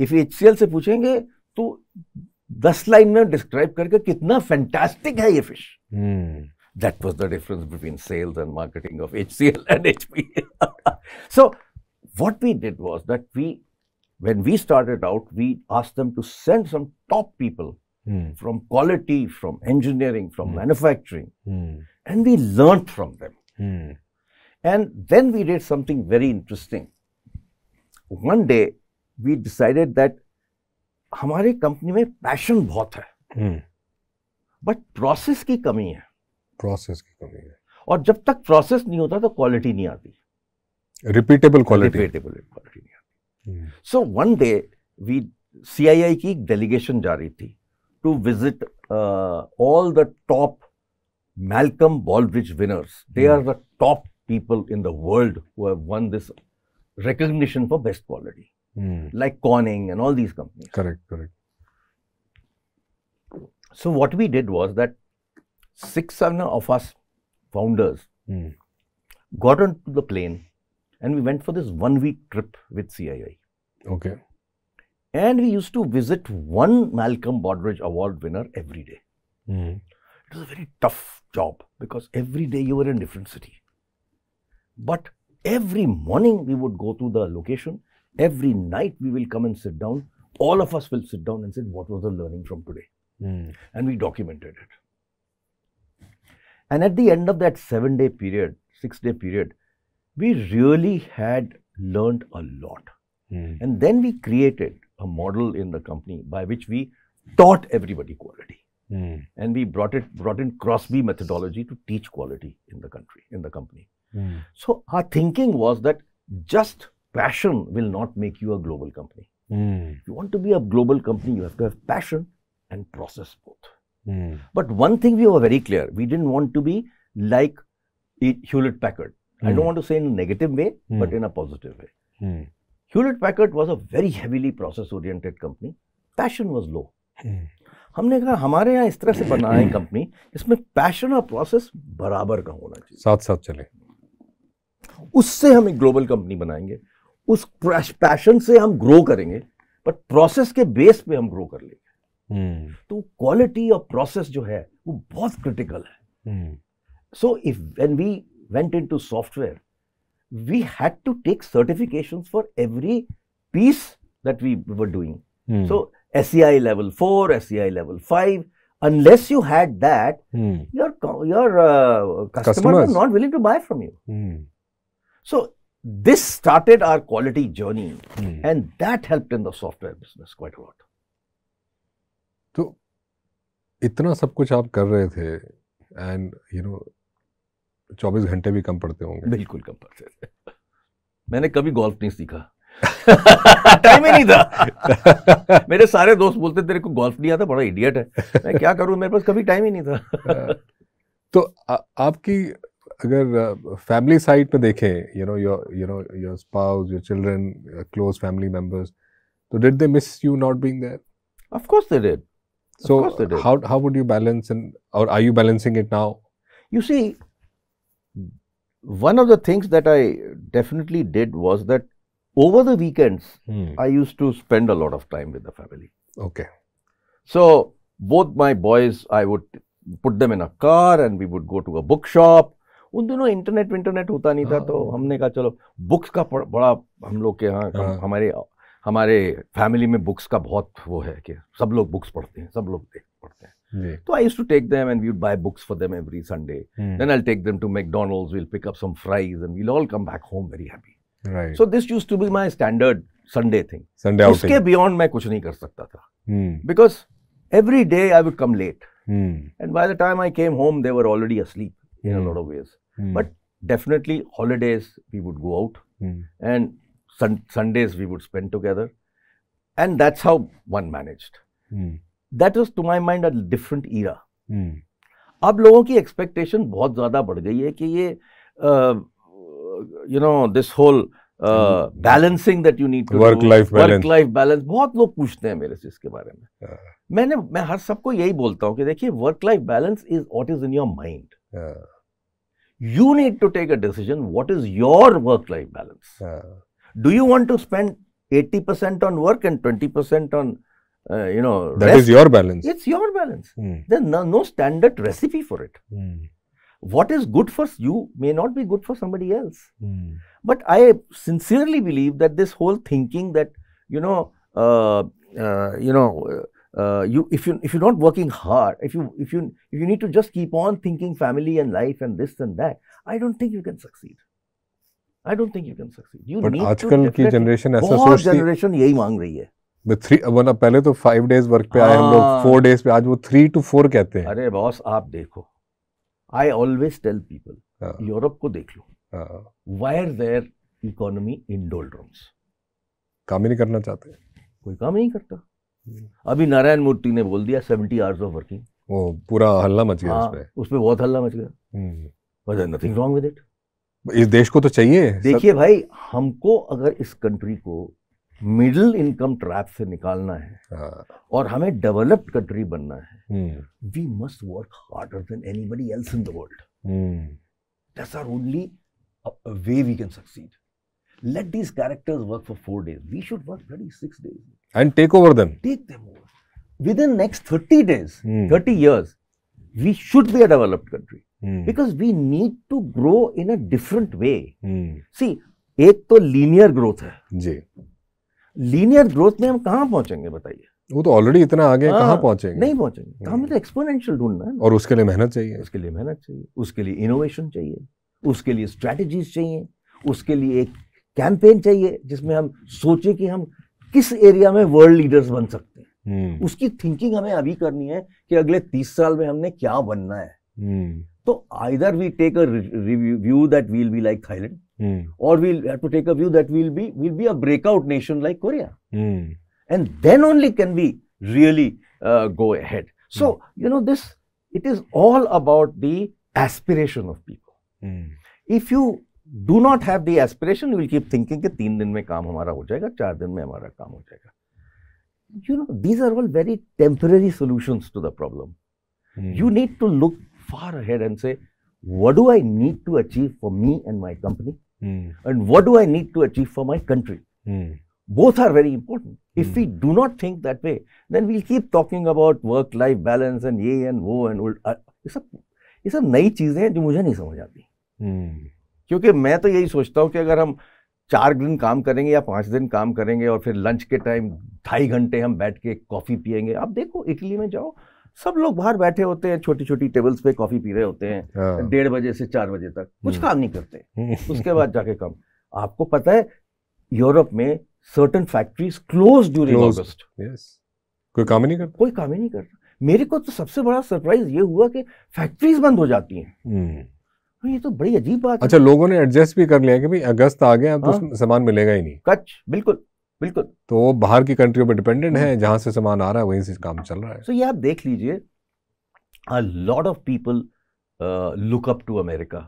इफ एच सी से पूछेंगे तो दस लाइन में डिस्क्राइब करके कितना फैंटास्टिक है ये fish that was the difference between sales and marketing of H C L and H P so what we did was that we when we started out we ask them to send some top people from quality from engineering from manufacturing and we learn from them and then we did something very interesting one day we decided that हमारे कंपनी में पैशन बहुत है बट हम्म। प्रोसेस की कमी है प्रोसेस की कमी है और जब तक प्रोसेस नहीं होता तो क्वालिटी नहीं आती रिपीटेबल क्वालिटी रिपीटेबल क्वालिटी नहीं आती so one day we CII की एक डेलीगेशन जा रही थी to visit all the top Malcolm Baldrige winners they are the top people in the world world this recognition for best quality, mm. like Corning and all these companies. Correct, correct. So what we did was that six, seven of us founders mm. got onto the plane and we went for this one week trip with CII. Okay. And we used to visit one Malcolm Bodridge Award winner every day. Mm. It was a very tough job because every day you were in a different city. But Every morning we would go to the location. Every night we will come and sit down. All of us will sit down and say, what was the learning from today? Mm. And we documented it. And at the end of that seven day period, six day period, we really had learned a lot. Mm. And then we created a model in the company by which we taught everybody quality. Mm. And we brought it brought in Crosby methodology to teach quality in the country, in the company. Hmm. So our thinking was that just passion will not make you a global company. Mm. You want to be a global company, you have to have passion and process both. Mm. But one thing we were very clear: we didn't want to be like Hewlett Packard. I don't hmm. want to say in a negative way, hmm. but in a positive way. Hewlett Packard was a very heavily process-oriented company. Passion was low. हमने कहा हमारे यहाँ इस तरह से company कंपनी इसमें पैशन और प्रोसेस बराबर का होना चाहिए साथ साथ चले उससे हम एक ग्लोबल कंपनी बनाएंगे उस पैशन से हम ग्रो करेंगे बट प्रोसेस के बेस पे हम ग्रो कर लेंगे hmm. तो क्वालिटी और प्रोसेस जो है वो बहुत क्रिटिकल है so if when we went into software we had to take certification for every piece that we were doing so S C I level four S Unless you had that, hmm. your, your uh, customers, customers, are not willing to buy from you. Hmm. So this started our quality journey, mm. and that helped in the software business quite a lot. So, तो इतना सब कुछ आप कर रहे थे and you know, 24 घंटे भी कम पड़ते होंगे बिल्कुल कम पड़ते थे मैंने कभी गोल्फ नहीं सीखा टाइम ही नहीं था मेरे सारे दोस्त बोलते तेरे को गोल्फ नहीं आता बड़ा इडियट है मैं क्या करूं मेरे पास कभी टाइम ही नहीं था हाँ। तो आ, आपकी अगर family साइड पे देखें you know your you know your spouse your children close family members तो did they miss you not being there of course they did so how how would you balance and or are you balancing it now you see one of the things that i definitely did was that over the weekends hmm. i used to spend a lot of time with the family okay so both my boys i would put them in a car and we would go to a bookshop उन दिनों इंटरनेट विंटरनेट होता नहीं था हाँ। तो हमने कहा चलो बुक्स का बड़ा हम लोग के यहाँ हाँ। हमारे हमारे फैमिली में बुक्स का बहुत वो है कि सब लोग बुक्स पढ़ते हैं सब लोग पढ़ते हैं तो I to take them and we would buy books for them every Sunday then I take them to McDonald's will pick up some fries and we'll all come back home very happy so this use to be my standard Sunday thing उसके बियॉन्ड मैं कुछ नहीं कर सकता था because every day I would come late and by the time I came home they already asleep in lot of ways But definitely holidays we would go out and sun- Sundays we would spend together. And that's how one managed. That was to my mind a different era. अब लोगों की एक्सपेक्टेशन बहुत ज़्यादा बढ़ गई है कि ये you know this whole balancing that you need work life work life balance बहुत लोग पूछते हैं मेरे से इसके बारे में yeah. मैंने मैं हर सबको यही बोलता हूँ कि देखिए work life balance is what is in your mind you need to take a decision what is your work life balance uh. do you want to spend 80% on work and 20% on uh, you know that rest? is your balance it's your balance mm. there's no, no, standard recipe for it mm. what is good for you may not be good for somebody else mm. but i sincerely believe that this whole thinking that you know uh, uh, you know uh, you if you if you're not working hard if you if you if you need to just keep on thinking family and life and this and that i don't think you can succeed i don't think you can succeed you but need aajkal ki generation aisa आजकल की जनरेशन ऐसा सोचती जनरेशन यही मांग रही है थ्री वरना पहले तो फाइव डेज वर्क पे आए हम लोग फोर डेज पे आज वो थ्री टू फोर कहते हैं अरे बॉस आप देखो I always tell people Europe को देख लो why are their economy in doldrums काम ही नहीं करना चाहते कोई काम नहीं करता हम्म। अभी नारायण मूर्ति ने बोल दिया सेवेंटी आवर्स ऑफ वर्किंग वो पूरा हल्ला मच गया हाँ, उस पर बहुत हल्ला मच गया नथिंग रॉन्ग विद इट इस देश को तो चाहिए देखिए भाई हमको अगर इस कंट्री को मिडिल इनकम ट्रैप से निकालना है हाँ। और हमें डेवलप्ड कंट्री बनना है we must work harder than anybody else in the world that's our only way we can succeed let these characters work for four days we should work ready six days and take over them. Take them over. Within next 30 days, mm. 30 years, we should be a developed country mm. because we need to grow in a different way. Mm. See, एक तो लीनियर ग्रोथ है जी लीनियर ग्रोथ में हम कहां पहुंचेंगे बताइए वो तो ऑलरेडी इतना आगे आ, हाँ, कहां हाँ। पहुंचेंगे नहीं पहुंचेंगे तो हमें तो एक्सपोनेंशियल hmm. ढूंढना है और उसके लिए मेहनत चाहिए उसके लिए मेहनत चाहिए उसके लिए इनोवेशन चाहिए उसके लिए स्ट्रेटजीज चाहिए उसके लिए एक कैंपेन चाहिए जिसमें हम सोचे कि हम किस एरिया में वर्ल्ड लीडर्स बन सकते हैं हम्म। उसकी थिंकिंग हमें अभी करनी है कि अगले तीस साल में हमने क्या बनना है हम्म। तो either we take a that we'll be like Thailand और we'll have to take a view that we'll be we'll be a breakout nation like Korea and then only can be really go ahead so you know this it is all about the aspiration of people if you Do not have the aspiration. Will will keep thinking तीन दिन में काम हमारा हो जाएगा चार दिन में हमारा काम हो you know these are all very temporary solutions to the problem hmm. you need to look far ahead and say what do i need to achieve for me and my company hmm. and what do i need to achieve for my country hmm. both are very important if we do not think that way then we'll keep talking about work life balance and ye and wo and all uh, ये सब ये सब नई चीजें हैं जो मुझे नहीं क्योंकि मैं तो यही सोचता हूँ कि अगर हम चार दिन काम करेंगे या पाँच दिन काम करेंगे और फिर लंच के टाइम ढाई घंटे हम बैठ के कॉफ़ी पियेंगे आप देखो इटली में जाओ सब लोग बाहर बैठे होते हैं छोटी छोटी टेबल्स पे कॉफ़ी पी रहे होते हैं हाँ। डेढ़ बजे से चार बजे तक कुछ हम्म। काम नहीं करते उसके बाद जाके काम आपको पता है यूरोप में certain factories close during August कोई काम ही नहीं करता कोई काम ही नहीं करता मेरे को तो सबसे बड़ा सरप्राइज ये हुआ कि फैक्ट्रीज बंद हो जाती हैं हम्म। ये तो बड़ी अजीब बात अच्छा है। लोगों ने एडजस्ट भी कर लिया कि भाई अगस्त आ गया तो हाँ? सामान मिलेगा ही नहीं कच्छ बिल्कुल बिल्कुल तो वो बाहर की कंट्रियों पर डिपेंडेंट है जहां से सामान आ रहा है वहीं से काम चल रहा है सो so, ये आप देख लीजिए a lot of people look up to America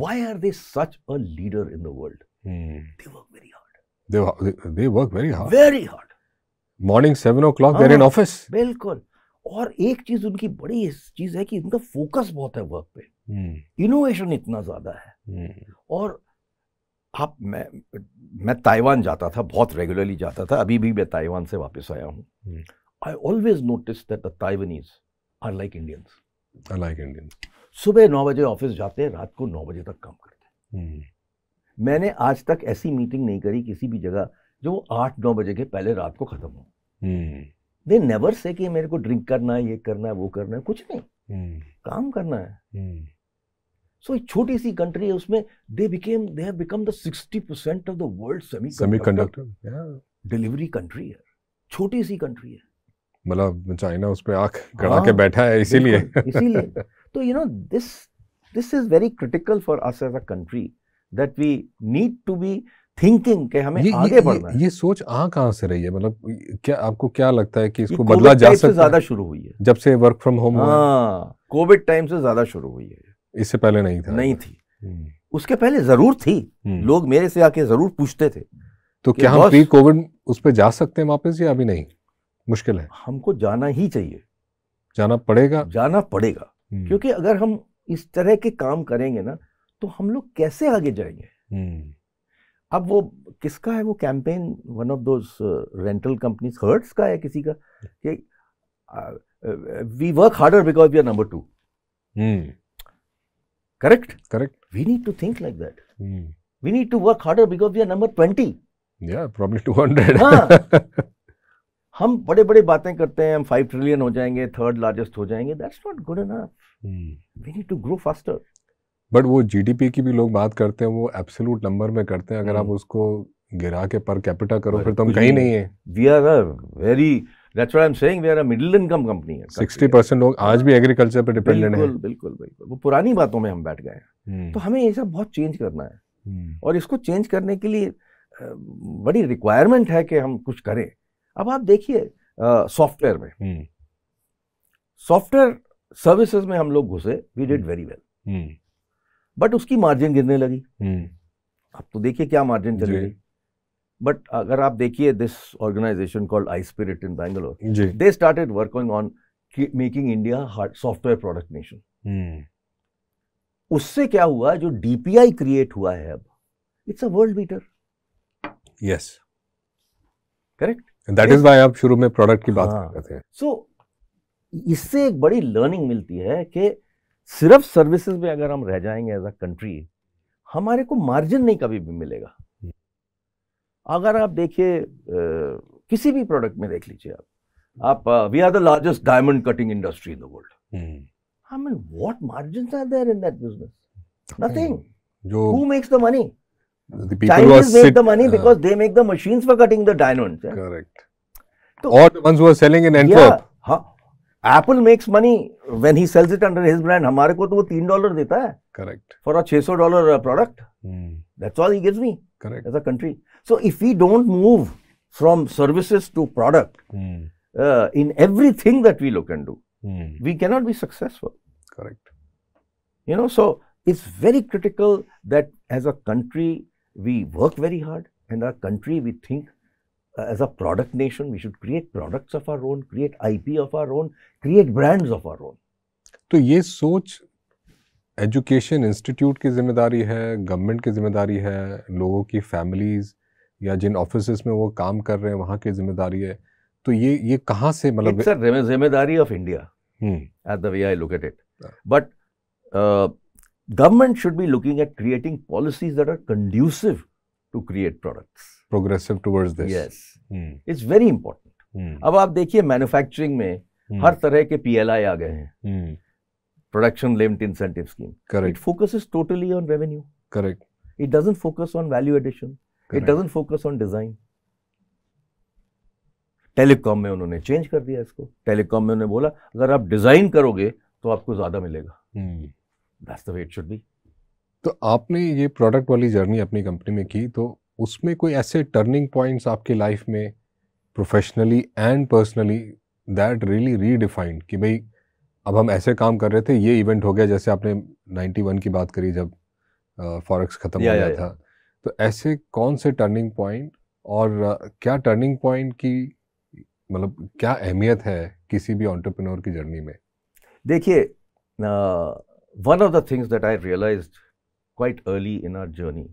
why are they such a leader in the world they work very hard they work very hard very hard morning seven o'clock in office बिल्कुल और एक चीज उनकी बड़ी चीज है कि उनका फोकस बहुत है वर्क पे hmm. इनोवेशन हम्म। इतना ज़्यादा है हम्म। और आप मैं मैं ताइवान जाता था बहुत रेगुलरली जाता था अभी भी मैं ताइवान से वापस आया हूँ I always notice that the Taiwanese are like Indians are like Indians सुबह नौ बजे ऑफिस जाते हैं रात को नौ बजे तक काम करते हैं हम्म। मैंने आज तक ऐसी मीटिंग नहीं करी किसी भी जगह जो आठ नौ बजे के पहले रात को ख़त्म हो दे नेवर से कि मेरे को ड्रिंक करना है ये करना है वो करना है कुछ नहीं काम करना है सो एक छोटी सी कंट्री है उसमें they became they have become the 60 percent of the world conductor delivery country है छोटी सी कंट्री है मतलब चाइना उस पर आंख गड़ा के हाँ, बैठा है इसीलिए इसीलिए तो you know this this is very critical for us as a country that we need to be thinking के हमें ये, आगे ये, बढ़ना ये, है ये सोच आ कहाँ से रही है मतलब क्या आपको क्या लगता है कि इसको बदला जा सकता है ज्यादा शुरू हुई है जब से work from home Covid time से ज्यादा शुरू हुई है इससे पहले नहीं था नहीं थी हम्म। उसके पहले जरूर थी हम्म। लोग मेरे से आके जरूर पूछते थे तो क्या हम प्री कोविड उस पर जा सकते हैं वापस या अभी नहीं मुश्किल है हमको जाना ही चाहिए जाना पड़ेगा जाना पड़ेगा हम्म। क्योंकि अगर हम इस तरह के काम करेंगे ना तो हम लोग कैसे आगे जाएंगे अब वो किसका है वो campaign one of those rental companies Hertz का है किसी का कि we work harder because we are number two Correct? Correct. We need to think like that. Mm. We need to work harder because we are number 20. Yeah, probably 200. हाँ, हम बड़े बड़े बातें करते हैं हम फाइव ट्रिलियन हो जाएंगे थर्ड लार्जेस्ट हो जाएंगे that's not good enough we need to grow faster but वो जीडीपी की भी लोग बात करते हैं वो एब्सोलूट नंबर में करते हैं अगर hmm. आप उसको गिरा के पर कैपिटा करो फिर तो हम कहीं नहीं है we are a very that's what I am saying we are a middle income company है 60 परसेंट लोग आज भी एग्रीकल्चर पर डिपेंडेंट हैं बिल्कुल बिल्कुल बिल्कुल वो पुरानी बातों में हम बैठ गए हैं हम्म। तो हमें ये सब बहुत चेंज करना है हम्म। और इसको चेंज करने के लिए बड़ी रिक्वायरमेंट है कि हम कुछ करें अब आप देखिए सॉफ्टवेयर में सॉफ्टवेयर हम्म। सर्विसेज में हम लोग घुसे we did very well but उसकी मार्जिन गिरने लगी अब तो देखिए क्या मार्जिन चल गई बट अगर आप देखिए this organization called I spirit in Bangalore they started working on making India hard software product nation उससे क्या हुआ जो डीपीआई क्रिएट हुआ है अब it's a world beater yes correct that is why आप शुरू में प्रोडक्ट की बात हाँ, करते हैं सो so, इससे एक बड़ी लर्निंग मिलती है कि सिर्फ सर्विसेज में अगर हम रह जाएंगे एज अ कंट्री हमारे को मार्जिन नहीं कभी भी मिलेगा अगर आप देखिए किसी भी प्रोडक्ट में देख लीजिए आप आप we are the largest diamond cutting industry in the world I mean what margins are there in that business nothing जो who makes the money the people who make the money because they make the machines for cutting the diamonds correct तो और Correct. Who are selling in who are selling in Antwerp. Yeah, huh? Apple makes money when he sells it under his brand हमारे को तो वो तीन डॉलर देता है correct for a 600 dollar product that's all he gives me Correct. as a country. So if we don't move from services to product mm. uh, in everything that we look and do, mm. we cannot be successful. Correct. You know, so it's very critical that as a country we work very hard and our country we think uh, as a product nation we should create products of our own create ip of our own create brands of our own तो ये सोच एजुकेशन इंस्टीट्यूट की जिम्मेदारी है गवर्नमेंट की जिम्मेदारी है लोगों की फैमिलीज़ या जिन ऑफिस में वो काम कर रहे हैं वहाँ की जिम्मेदारी है तो ये ये कहाँ से मतलब सर जिम्मेदारी of India at the way I look at it but government should be looking at creating policies that are conducive to create products progressive towards this yes it's very important अब आप देखिए मैन्युफैक्चरिंग में hmm. हर तरह के पीएलआई आ गए हैं hmm. production linked incentive scheme. Correct. It focuses totally on revenue. Correct. It doesn't focus on value addition. Correct. It doesn't focus on design. Telecom में उन्होंने चेंज कर दिया इसको टेलीकॉम में उन्होंने बोला अगर आप डिजाइन करोगे तो आपको ज्यादा मिलेगा that's way it should be तो आपने ये प्रोडक्ट वाली जर्नी अपनी कंपनी में की तो उसमें कोई ऐसे टर्निंग पॉइंट्स आपके लाइफ में professionally and personally that really redefined कि भाई अब हम ऐसे काम कर रहे थे ये इवेंट हो गया जैसे आपने 91 की बात करी जब फॉरेक्स ख़त्म हो गया था तो ऐसे कौन से टर्निंग पॉइंट और क्या टर्निंग पॉइंट की मतलब क्या अहमियत है किसी भी ऑन्टरप्रनोर की जर्नी में देखिए one of the things that I realize quite early in our journey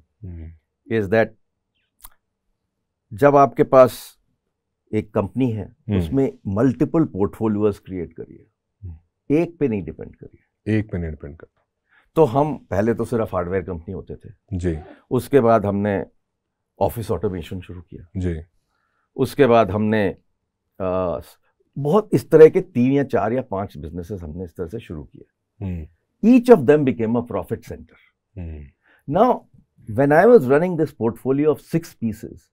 is that जब आपके पास एक कंपनी है हम्म। उसमें मल्टीपल पोर्टफोलियोज क्रिएट करिए एक पे नहीं डिपेंड करिए एक पे नहीं डिपेंड कर तो हम पहले तो सिर्फ हार्डवेयर कंपनी होते थे जी उसके बाद हमने ऑफिस ऑटोमेशन शुरू किया जी उसके बाद हमने आ, बहुत इस तरह के तीन या चार या पांच बिजनेसेस हमने इस तरह से शुरू किया each of them became a profit centre now when I was running this portfolio of six pieces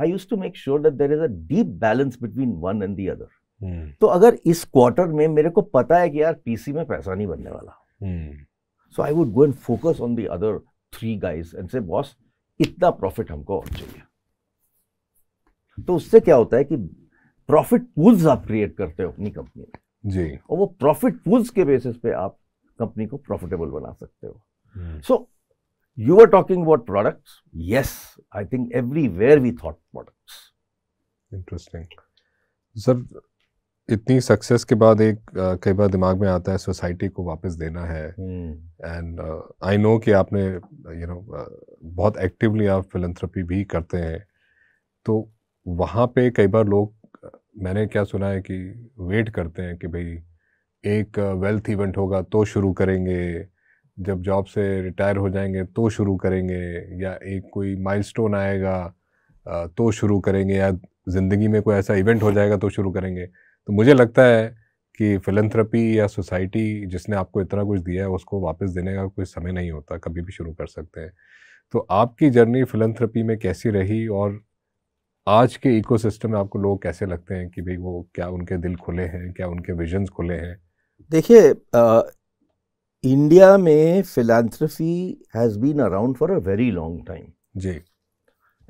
I use to make sure that there is a deep balance between one and the other hmm. तो अगर इस क्वार्टर में मेरे को पता है कि यार पीसी में पैसा नहीं बनने वाला so I would go and focus on the other three guys and say boss इतना प्रॉफिट हमको और चाहिए तो उससे क्या होता है कि प्रॉफिट पूल्स आप क्रिएट करते हो अपनी कंपनी में जी और वो प्रॉफिट पूल्स के बेसिस पे आप कंपनी को प्रॉफिटेबल बना सकते हो so you are talking about products yes I think everywhere we thought products interesting sir इतनी सक्सेस के बाद एक कई बार दिमाग में आता है सोसाइटी को वापस देना है एंड आई नो कि आपने यू you नो know, बहुत एक्टिवली आप फिलंथ्रपी भी करते हैं तो वहाँ पे कई बार लोग मैंने क्या सुना है कि वेट करते हैं कि भाई एक वेल्थ इवेंट होगा तो शुरू करेंगे जब जॉब से रिटायर हो जाएंगे तो शुरू करेंगे या एक कोई माइलस्टोन आएगा तो शुरू करेंगे या ज़िंदगी में कोई ऐसा इवेंट हो जाएगा तो शुरू करेंगे तो मुझे लगता है कि फिलंथ्रपी या सोसाइटी जिसने आपको इतना कुछ दिया है उसको वापस देने का कोई समय नहीं होता कभी भी शुरू कर सकते हैं तो आपकी जर्नी फिलंथ्रपी में कैसी रही और आज के इकोसिस्टम में आपको लोग कैसे लगते हैं कि भाई वो क्या उनके दिल खुले हैं क्या उनके विजन्स खुले हैं देखिए इंडिया में philanthropy has been around for a very long time जी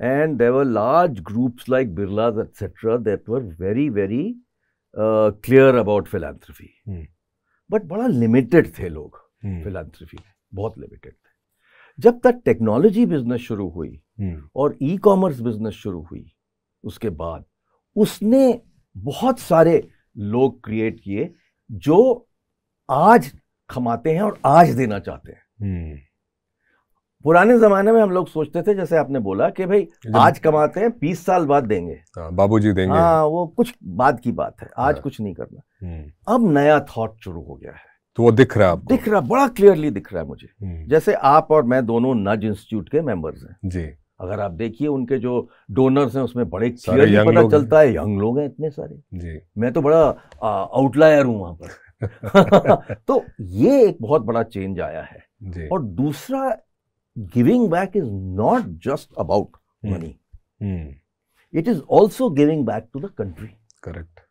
and there were large groups like Birlas etcetera that were very very clear about philanthropy hmm. But बड़ा लिमिटेड थे लोग हम्म। फिलानथ्रफी में बहुत लिमिटेड थे जब तक टेक्नोलॉजी बिजनेस शुरू हुई हम्म। और ई कॉमर्स बिजनेस शुरू हुई उसके बाद उसने बहुत सारे लोग क्रिएट किए जो आज कमाते हैं और आज देना चाहते हैं hmm. पुराने जमाने में हम लोग सोचते थे जैसे आपने बोला कि भाई आज कमाते हैं बीस साल बाद देंगे हाँ, बाबूजी देंगे हाँ वो कुछ बाद की बात है आज हाँ। कुछ नहीं करना हम्म। अब नया थॉट शुरू हो गया है तो वो दिख रहा है दिख रहा बड़ा क्लियरली दिख रहा है मुझे हम्म। जैसे आप और मैं दोनों नज इंस्टीट्यूट के मेंबर्स हैं जी अगर आप देखिए उनके जो डोनर्स हैं उसमें बड़े क्लियरली पता चलता है यंग लोग हैं इतने सारे जी मैं तो बड़ा आउटलायर हूं वहां पर तो ये एक बहुत बड़ा चेंज आया है जी। और दूसरा giving back is not just about mm. money. Mm. It is also giving back to the country. Correct.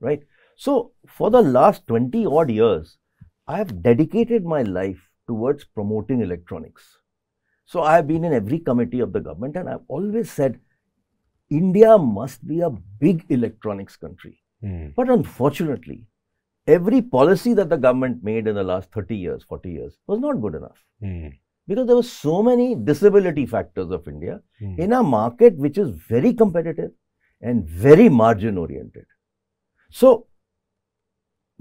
Right. So, for the last 20 odd years, I have dedicated my life towards promoting electronics. So, I have been in every committee of the government and I've always said India must be a big electronics country. Mm. But unfortunately, every policy that the government made in the last 30 years, 40 years was not good enough. Mm because there were so many disability factors of India mm. in a market which is very competitive and very margin oriented. So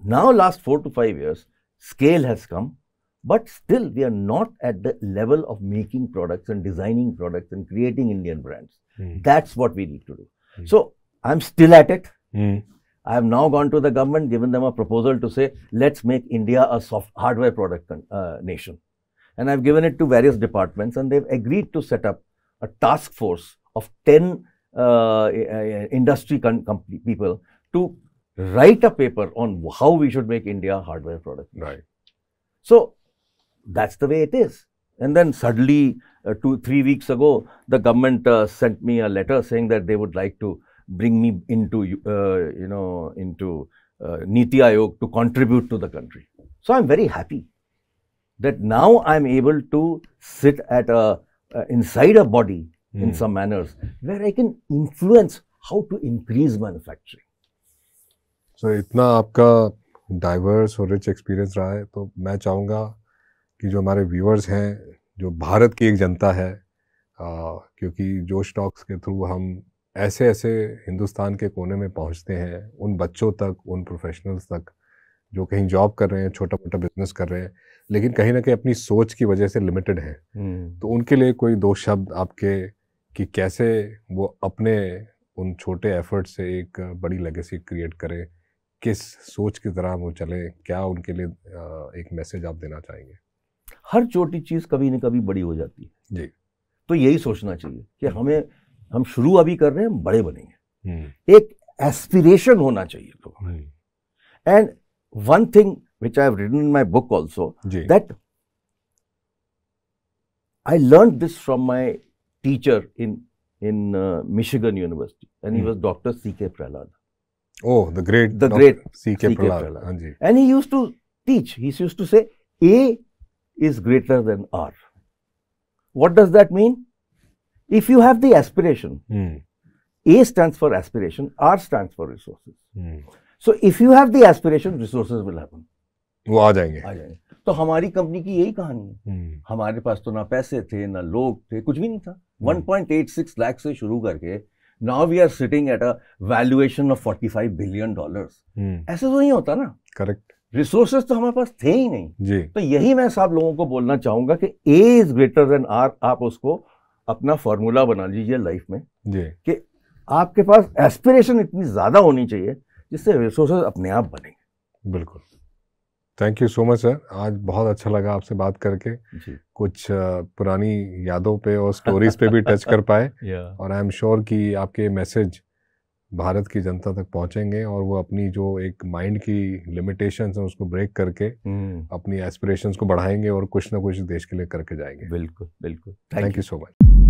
now last four to five years, scale has come, but still we are not at the level of making products and designing products and creating Indian brands. Mm. That's what we need to do. Mm. So I'm still at it. Hmm. I have now gone to the government, given them a proposal to say, let's make India a soft hardware product uh, nation and I've given it to various departments and they've agreed to set up a task force of 10 uh, industry people to write a paper on how we should make India hardware product. Right. So that's the way it is. And then suddenly, uh, two, three weeks ago, the government uh, sent me a letter saying that they would like to bring me into, uh, you know, into uh, Niti Aayog to contribute to the country. So I'm very happy. that now I'm able to sit at a uh, inside a body mm. in hmm. some manners where I can influence how to increase manufacturing. So इतना आपका डाइवर्स और रिच एक्सपीरियंस रहा है तो मैं चाहूँगा कि जो हमारे व्यूअर्स हैं जो भारत की एक जनता है आ, क्योंकि जो स्टॉक्स के थ्रू हम ऐसे ऐसे हिंदुस्तान के कोने में पहुँचते हैं उन बच्चों तक उन प्रोफेशनल्स तक जो कहीं जॉब कर रहे हैं छोटा मोटा बिजनेस कर रहे हैं लेकिन कहीं ना कहीं अपनी सोच की वजह से लिमिटेड है हम्म। तो उनके लिए कोई दो शब्द आपके कि कैसे वो अपने उन छोटे एफर्ट से एक बड़ी लेगेसी क्रिएट करें किस सोच की तरह वो चलें क्या उनके लिए एक मैसेज आप देना चाहेंगे हर छोटी चीज़ कभी ना कभी बड़ी हो जाती है जी तो यही सोचना चाहिए कि हम्म। हमें हम शुरू अभी कर रहे हैं हम बड़े बनेंगे हम्म। एक एस्पिरेशन होना चाहिए and one thing which I have written in my book also, that I learned this from my teacher in in uh, Michigan University, and he hmm. was Dr. C.K. Pralad. Oh, the great the Dr. great C.K. Prahlad. And he used to teach. He used to say, A is greater than R. What does that mean? If you have the aspiration, mm. A stands for aspiration, R stands for resources. Mm. So if you have the aspiration, resources will happen. वो आ जाएंगे आ जाएंगे तो हमारी कंपनी की यही कहानी है हम्म। हमारे पास तो ना पैसे थे ना लोग थे कुछ भी नहीं था 1.86 हम्म। लाख से शुरू करके now we are sitting at a valuation of 45 billion dollars ऐसे तो नहीं होता ना करेक्ट रिसोर्सेज तो हमारे पास थे ही नहीं जी तो यही मैं सब लोगों को बोलना चाहूंगा कि A is greater than R आप उसको अपना फॉर्मूला बना लीजिए लाइफ में जी कि आपके पास एस्पिरेशन इतनी ज़्यादा होनी चाहिए जिससे रिसोर्सेज अपने आप बनेंगे बिल्कुल thank you so much sir आज बहुत अच्छा लगा आपसे बात करके कुछ पुरानी यादों पे और स्टोरीज पे भी टच कर पाए yeah. और आई एम श्योर कि आपके मैसेज भारत की जनता तक पहुंचेंगे और वो अपनी जो एक माइंड की लिमिटेशन है उसको ब्रेक करके hmm. अपनी एस्पिरेशंस को बढ़ाएंगे और कुछ ना कुछ देश के लिए करके जाएंगे बिल्कुल बिल्कुल थैंक यू सो मच